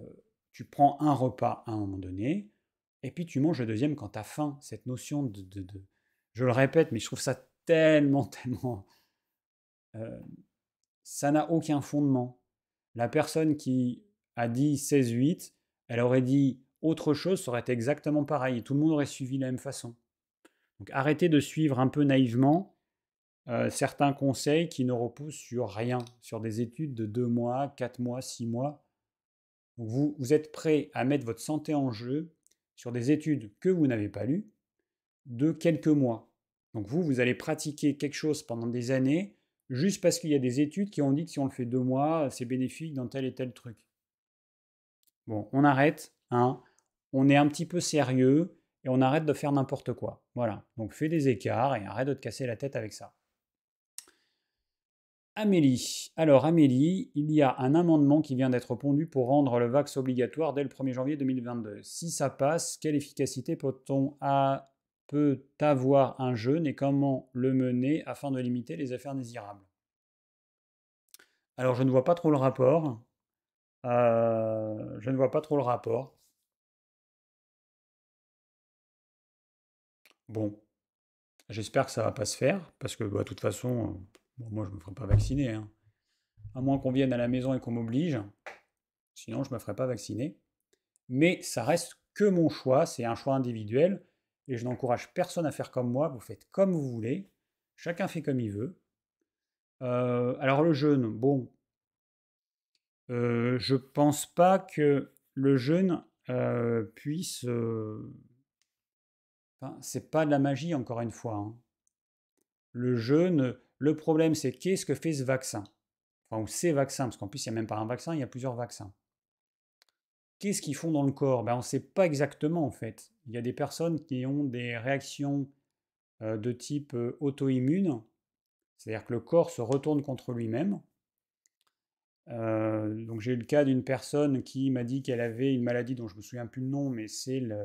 Euh, tu prends un repas à un moment donné, et puis tu manges le deuxième quand tu as faim. Cette notion de, de, Je le répète, mais je trouve ça tellement, tellement. ça n'a aucun fondement. La personne qui a dit 16-8, elle aurait dit autre chose, serait exactement pareil. Tout le monde aurait suivi de la même façon. Donc arrêtez de suivre un peu naïvement euh, certains conseils qui ne reposent sur rien, sur des études de 2 mois, 4 mois, 6 mois. vous, vous êtes prêt à mettre votre santé en jeu sur des études que vous n'avez pas lues de quelques mois. Donc vous, vous allez pratiquer quelque chose pendant des années juste parce qu'il y a des études qui ont dit que si on le fait deux mois, c'est bénéfique dans tel et tel truc. Bon, on arrête. Hein on est un petit peu sérieux et on arrête de faire n'importe quoi. Voilà, donc fais des écarts et arrête de te casser la tête avec ça. Amélie. Alors Amélie, il y a un amendement qui vient d'être pondu pour rendre le VAX obligatoire dès le 1er janvier 2022. Si ça passe, quelle efficacité peut-on peut avoir un jeûne et comment le mener afin de limiter les affaires désirables Alors je ne vois pas trop le rapport. Euh, je ne vois pas trop le rapport. Bon, j'espère que ça va pas se faire, parce que bah, de toute façon, euh, moi je me ferai pas vacciner. Hein. À moins qu'on vienne à la maison et qu'on m'oblige, sinon je me ferai pas vacciner. Mais ça reste que mon choix, c'est un choix individuel, et je n'encourage personne à faire comme moi, vous faites comme vous voulez, chacun fait comme il veut. Euh, alors le jeûne, bon, je euh, je pense pas que le jeûne puisse c'est pas de la magie, encore une fois. Hein. Le jeûne, Le problème, c'est qu'est-ce que fait ce vaccin Enfin, ou ces vaccins, parce qu'en plus, il n'y a même pas un vaccin, il y a plusieurs vaccins. Qu'est-ce qu'ils font dans le corps ben, On ne sait pas exactement, en fait. Il y a des personnes qui ont des réactions euh, de type euh, auto-immune, c'est-à-dire que le corps se retourne contre lui-même. Euh, donc j'ai eu le cas d'une personne qui m'a dit qu'elle avait une maladie dont je me souviens plus le nom, mais c'est le,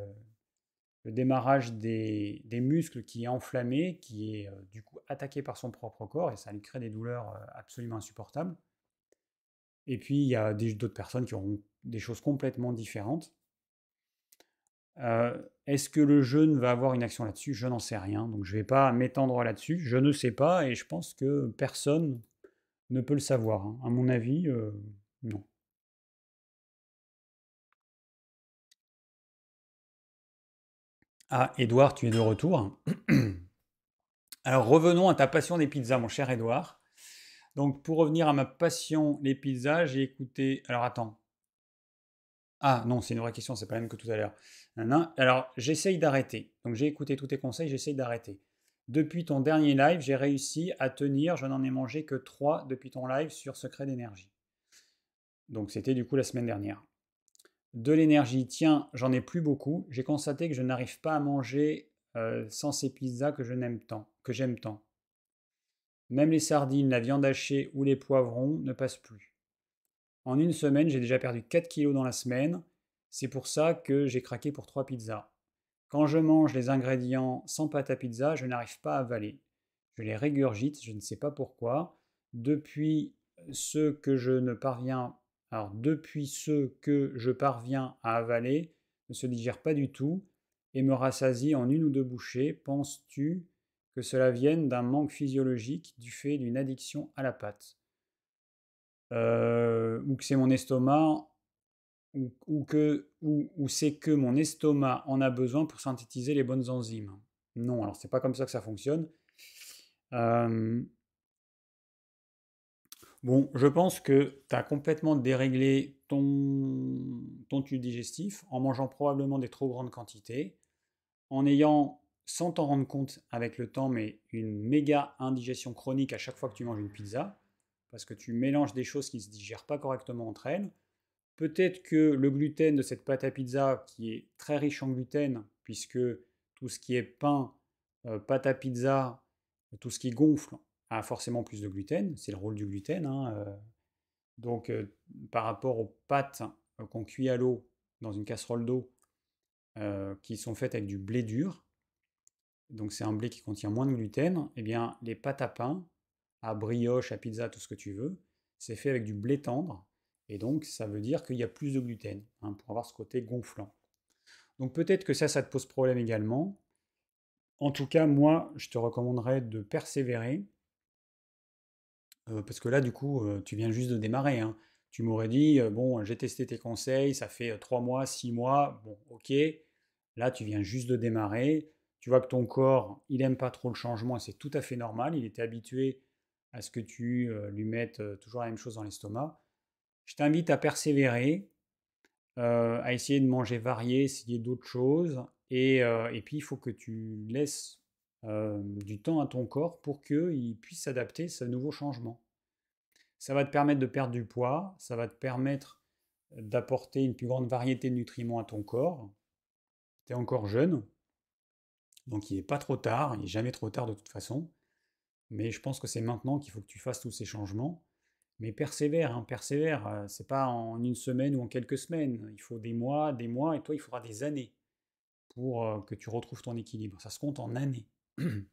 le démarrage des, muscles qui est enflammé, qui est euh, du coup attaqué par son propre corps, et ça lui crée des douleurs euh, absolument insupportables. Et puis, il y a d'autres personnes qui auront des choses complètement différentes. Euh, est-ce que le jeûne va avoir une action là-dessus Je n'en sais rien, donc je vais pas m'étendre là-dessus. Je ne sais pas, et je pense que personne ne peut le savoir. Hein. À mon avis, non. Ah, Edouard, tu es de retour. Alors revenons à ta passion des pizzas, mon cher Edouard. Donc pour revenir à ma passion des pizzas, j'ai écouté. Alors attends. Ah non, c'est une vraie question, c'est pas la même que tout à l'heure. Alors j'essaye d'arrêter. Donc j'ai écouté tous tes conseils, j'essaye d'arrêter. Depuis ton dernier live, j'ai réussi à tenir, je n'en ai mangé que trois depuis ton live sur Secret d'énergie. Donc c'était du coup la semaine dernière de l'énergie, tiens, j'en ai plus beaucoup, j'ai constaté que je n'arrive pas à manger euh, sans ces pizzas que je n'aime tant, que j'aime tant. Même les sardines, la viande hachée ou les poivrons ne passent plus. En une semaine, j'ai déjà perdu 4 kilos dans la semaine. C'est pour ça que j'ai craqué pour 3 pizzas. Quand je mange les ingrédients sans pâte à pizza, je n'arrive pas à avaler. Je les régurgite, je ne sais pas pourquoi. Depuis ce que je ne parviens alors depuis ce que je parviens à avaler ne se digère pas du tout et me rassasie en une ou deux bouchées, penses-tu que cela vienne d'un manque physiologique du fait d'une addiction à la pâte euh, Ou que c'est mon estomac ou, que ou, c'est que mon estomac en a besoin pour synthétiser les bonnes enzymes Non, alors c'est pas comme ça que ça fonctionne. Euh, Bon, je pense que tu as complètement déréglé ton, tube digestif en mangeant probablement des trop grandes quantités, en ayant, sans t'en rendre compte avec le temps, mais une méga indigestion chronique à chaque fois que tu manges une pizza, parce que tu mélanges des choses qui ne se digèrent pas correctement entre elles. Peut-être que le gluten de cette pâte à pizza, qui est très riche en gluten, puisque tout ce qui est pain, euh, pâte à pizza, tout ce qui gonfle, a forcément plus de gluten, c'est le rôle du gluten. Hein, euh. Donc, euh, par rapport aux pâtes euh, qu'on cuit à l'eau dans une casserole d'eau, qui sont faites avec du blé dur, donc c'est un blé qui contient moins de gluten, et eh bien, les pâtes à pain, à brioche, à pizza, tout ce que tu veux, c'est fait avec du blé tendre, et donc ça veut dire qu'il y a plus de gluten, hein, pour avoir ce côté gonflant. Donc peut-être que ça, ça te pose problème également. En tout cas, moi, je te recommanderais de persévérer euh, parce que là, du coup, euh, tu viens juste de démarrer. Hein. Tu m'aurais dit, euh, bon, j'ai testé tes conseils, ça fait trois mois, six mois, bon, ok. Là, tu viens juste de démarrer. Tu vois que ton corps, il n'aime pas trop le changement, c'est tout à fait normal. Il était habitué à ce que tu lui mettes toujours la même chose dans l'estomac. Je t'invite à persévérer, à essayer de manger varié, essayer d'autres choses. Et, et puis, il faut que tu laisses euh, du temps à ton corps pour qu'il puisse s'adapter à ce nouveau changement. Ça va te permettre de perdre du poids, ça va te permettre d'apporter une plus grande variété de nutriments à ton corps. Tu es encore jeune, donc il n'est pas trop tard, il n'est jamais trop tard de toute façon. Mais je pense que c'est maintenant qu'il faut que tu fasses tous ces changements. Mais persévère, hein, persévère. Euh, c'est pas en une semaine ou en quelques semaines. Il faut des mois, des mois, et toi, il faudra des années pour euh, que tu retrouves ton équilibre. Ça se compte en années.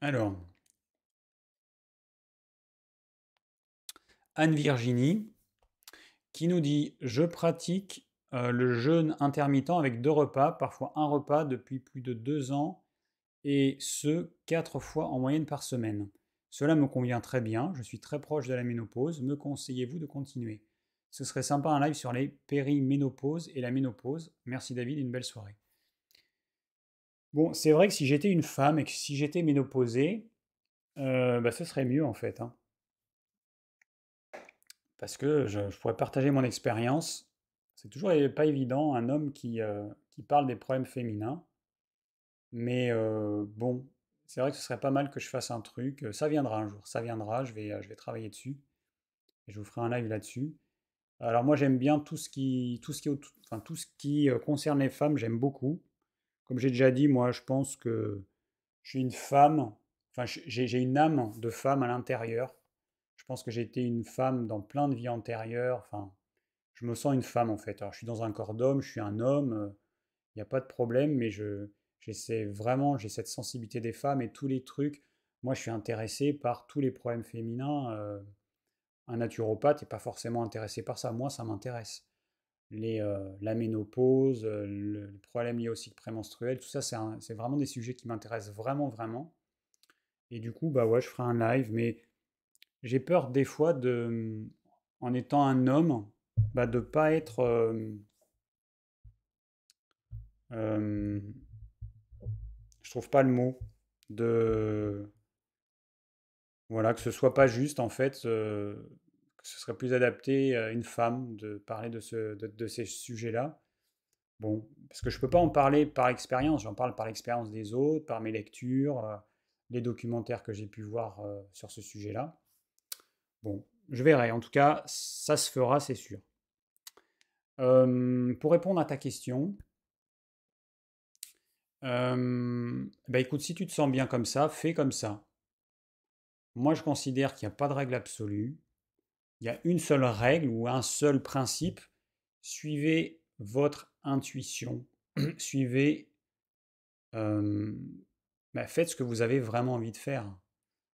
Alors, Anne-Virginie qui nous dit Je pratique euh, le jeûne intermittent avec deux repas, parfois un repas depuis plus de deux ans, et ce, quatre fois en moyenne par semaine. Cela me convient très bien, je suis très proche de la ménopause, me conseillez-vous de continuer ce serait sympa un live sur les périménopauses et la ménopause. Merci David, une belle soirée. Bon, c'est vrai que si j'étais une femme et que si j'étais ménopausée, euh, bah, ce serait mieux en fait. Hein. Parce que je, pourrais partager mon expérience. C'est toujours pas évident un homme qui, euh, qui parle des problèmes féminins. Mais euh, bon, c'est vrai que ce serait pas mal que je fasse un truc. Ça viendra un jour, ça viendra, je vais, je vais travailler dessus. Et je vous ferai un live là-dessus. Alors moi j'aime bien tout ce qui, tout ce qui, enfin, tout ce qui euh, concerne les femmes, j'aime beaucoup. Comme j'ai déjà dit, moi je pense que je suis une femme, enfin j'ai une âme de femme à l'intérieur. Je pense que j'ai été une femme dans plein de vies antérieures. Enfin, je me sens une femme en fait. Alors je suis dans un corps d'homme, je suis un homme, euh, il n'y a pas de problème, mais je j'essaie vraiment, j'ai cette sensibilité des femmes et tous les trucs. Moi je suis intéressé par tous les problèmes féminins. Euh, un naturopathe n'est pas forcément intéressé par ça. Moi, ça m'intéresse. Les, euh, la ménopause, euh, le, problème lié au cycle prémenstruel, tout ça, c'est vraiment des sujets qui m'intéressent vraiment, vraiment. Et du coup, bah ouais, je ferai un live, mais j'ai peur des fois de, en étant un homme, bah de pas être je trouve pas le mot de voilà, que ce soit pas juste, en fait, euh, que ce serait plus adapté à une femme de parler de, de, ces sujets-là. Bon, parce que je ne peux pas en parler par expérience, j'en parle par l'expérience des autres, par mes lectures, euh, les documentaires que j'ai pu voir euh, sur ce sujet-là. Bon, je verrai, en tout cas, ça se fera, c'est sûr. pour répondre à ta question, bah, écoute, si tu te sens bien comme ça, fais comme ça. Moi, je considère qu'il n'y a pas de règle absolue. Il y a une seule règle ou un seul principe. Suivez votre intuition. Suivez... Bah, faites ce que vous avez vraiment envie de faire.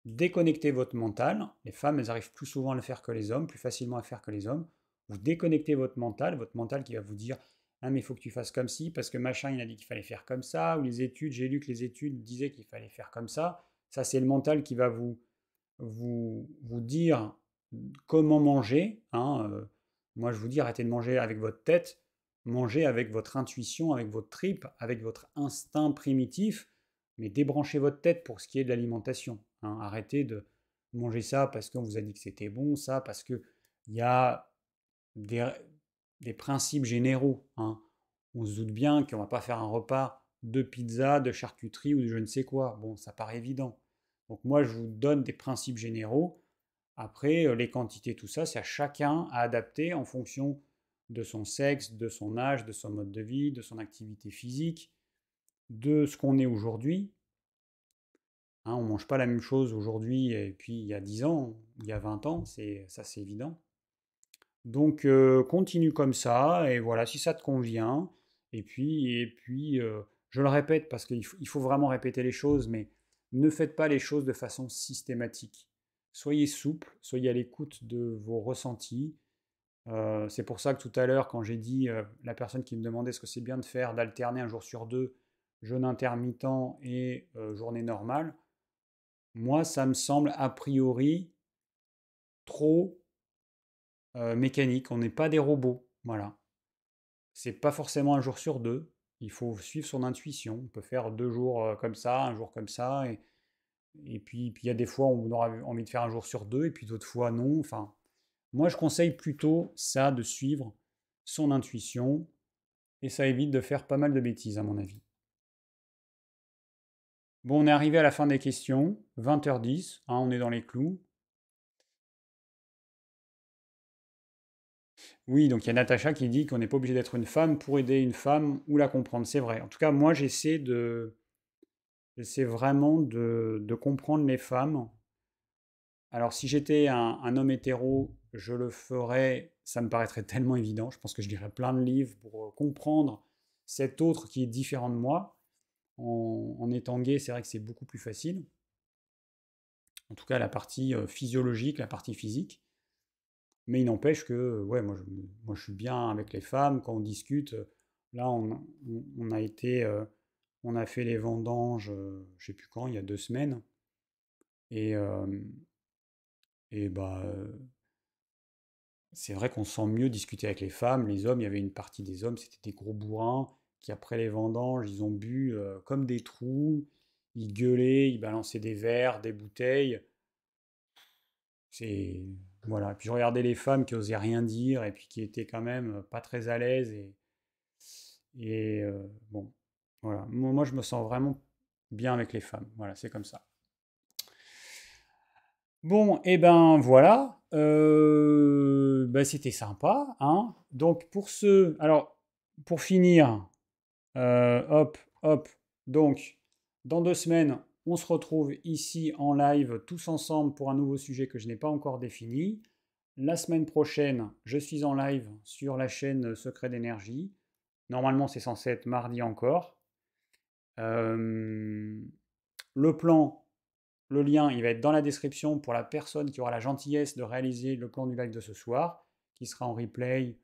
Déconnectez votre mental. Les femmes, elles arrivent plus souvent à le faire que les hommes, plus facilement à faire que les hommes. Vous déconnectez votre mental, votre mental qui va vous dire ah mais il faut que tu fasses comme ci parce que machin il a dit qu'il fallait faire comme ça ou les études j'ai lu que les études disaient qu'il fallait faire comme ça ça c'est le mental qui va vous vous, vous dire comment manger. Hein, moi, je vous dis arrêtez de manger avec votre tête, mangez avec votre intuition, avec votre tripe, avec votre instinct primitif, mais débranchez votre tête pour ce qui est de l'alimentation. Hein. arrêtez de manger ça parce qu'on vous a dit que c'était bon, ça parce qu'il y a des, principes généraux. Hein. On se doute bien qu'on va pas faire un repas de pizza, de charcuterie ou de je ne sais quoi. Bon, ça paraît évident. Donc moi, je vous donne des principes généraux. Après, euh, les quantités, tout ça, c'est à chacun à adapter en fonction de son sexe, de son âge, de son mode de vie, de son activité physique, de ce qu'on est aujourd'hui. Hein, on ne mange pas la même chose aujourd'hui et puis il y a 10 ans, il y a 20 ans, c'est, ça c'est évident. Donc euh, continue comme ça, et voilà, si ça te convient. Et puis, et puis euh, je le répète parce qu'il faut vraiment répéter les choses, mais ne faites pas les choses de façon systématique. Soyez souple, soyez à l'écoute de vos ressentis. Euh, c'est pour ça que tout à l'heure, quand j'ai dit euh, la personne qui me demandait ce que c'est bien de faire, d'alterner un jour sur deux jeûne intermittent et euh, journée normale, moi, ça me semble a priori trop mécanique. On n'est pas des robots, voilà. C'est pas forcément un jour sur deux. Il faut suivre son intuition. On peut faire deux jours comme ça, un jour comme ça. Et, puis, il y a des fois où on aura envie de faire un jour sur deux, et puis d'autres fois non. Enfin, moi, je conseille plutôt ça, de suivre son intuition, et ça évite de faire pas mal de bêtises, à mon avis. Bon, on est arrivé à la fin des questions, 20h10, hein, on est dans les clous. Oui, donc il y a Natacha qui dit qu'on n'est pas obligé d'être une femme pour aider une femme ou la comprendre. C'est vrai. En tout cas, moi, j'essaie de. J'essaie vraiment de, comprendre les femmes. Alors, si j'étais un, homme hétéro, je le ferais. Ça me paraîtrait tellement évident. Je pense que je lirais plein de livres pour euh, comprendre cet autre qui est différent de moi. en étant gay, c'est vrai que c'est beaucoup plus facile. En tout cas, la partie euh, physiologique, la partie physique. Mais il n'empêche que, ouais, moi je, moi je suis bien avec les femmes, quand on discute, là on, on a été, euh, on a fait les vendanges, euh, je ne sais plus quand, il y a deux semaines. Et, euh, et bah, c'est vrai qu'on sent mieux discuter avec les femmes. Les hommes, il y avait une partie des hommes, c'était des gros bourrins qui, après les vendanges, ils ont bu comme des trous, ils gueulaient, ils balançaient des verres, des bouteilles. C'est voilà. Et puis je regardais les femmes qui osaient rien dire et puis qui étaient quand même euh, pas très à l'aise. Et, et euh, bon, voilà. Moi, je me sens vraiment bien avec les femmes. Voilà, c'est comme ça. Bon, et eh ben voilà. Euh, ben, c'était sympa. Hein. Donc pour ceux. Alors, pour finir, hop, hop. Donc, dans deux semaines, on se retrouve ici en live tous ensemble pour un nouveau sujet que je n'ai pas encore défini. La semaine prochaine, je suis en live sur la chaîne Secret d'énergie. Normalement, c'est censé être mardi encore. Euh, le plan, le lien, il va être dans la description pour la personne qui aura la gentillesse de réaliser le plan du live de ce soir, qui sera en replay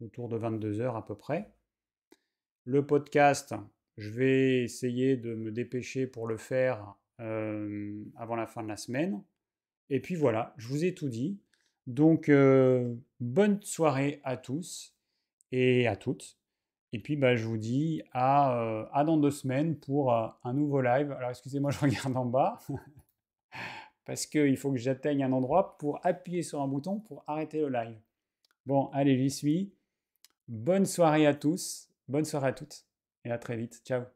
autour de 22h à peu près. Le podcast, je vais essayer de me dépêcher pour le faire euh, avant la fin de la semaine. Et puis voilà, je vous ai tout dit. Donc, euh, bonne soirée à tous et à toutes. Et puis, bah, je vous dis à, euh, dans deux semaines pour un nouveau live. Alors, excusez-moi, je regarde en bas. parce qu'il faut que j'atteigne un endroit pour appuyer sur un bouton pour arrêter le live. Bon, allez, j'y suis. Bonne soirée à tous. Bonne soirée à toutes et à très vite. Ciao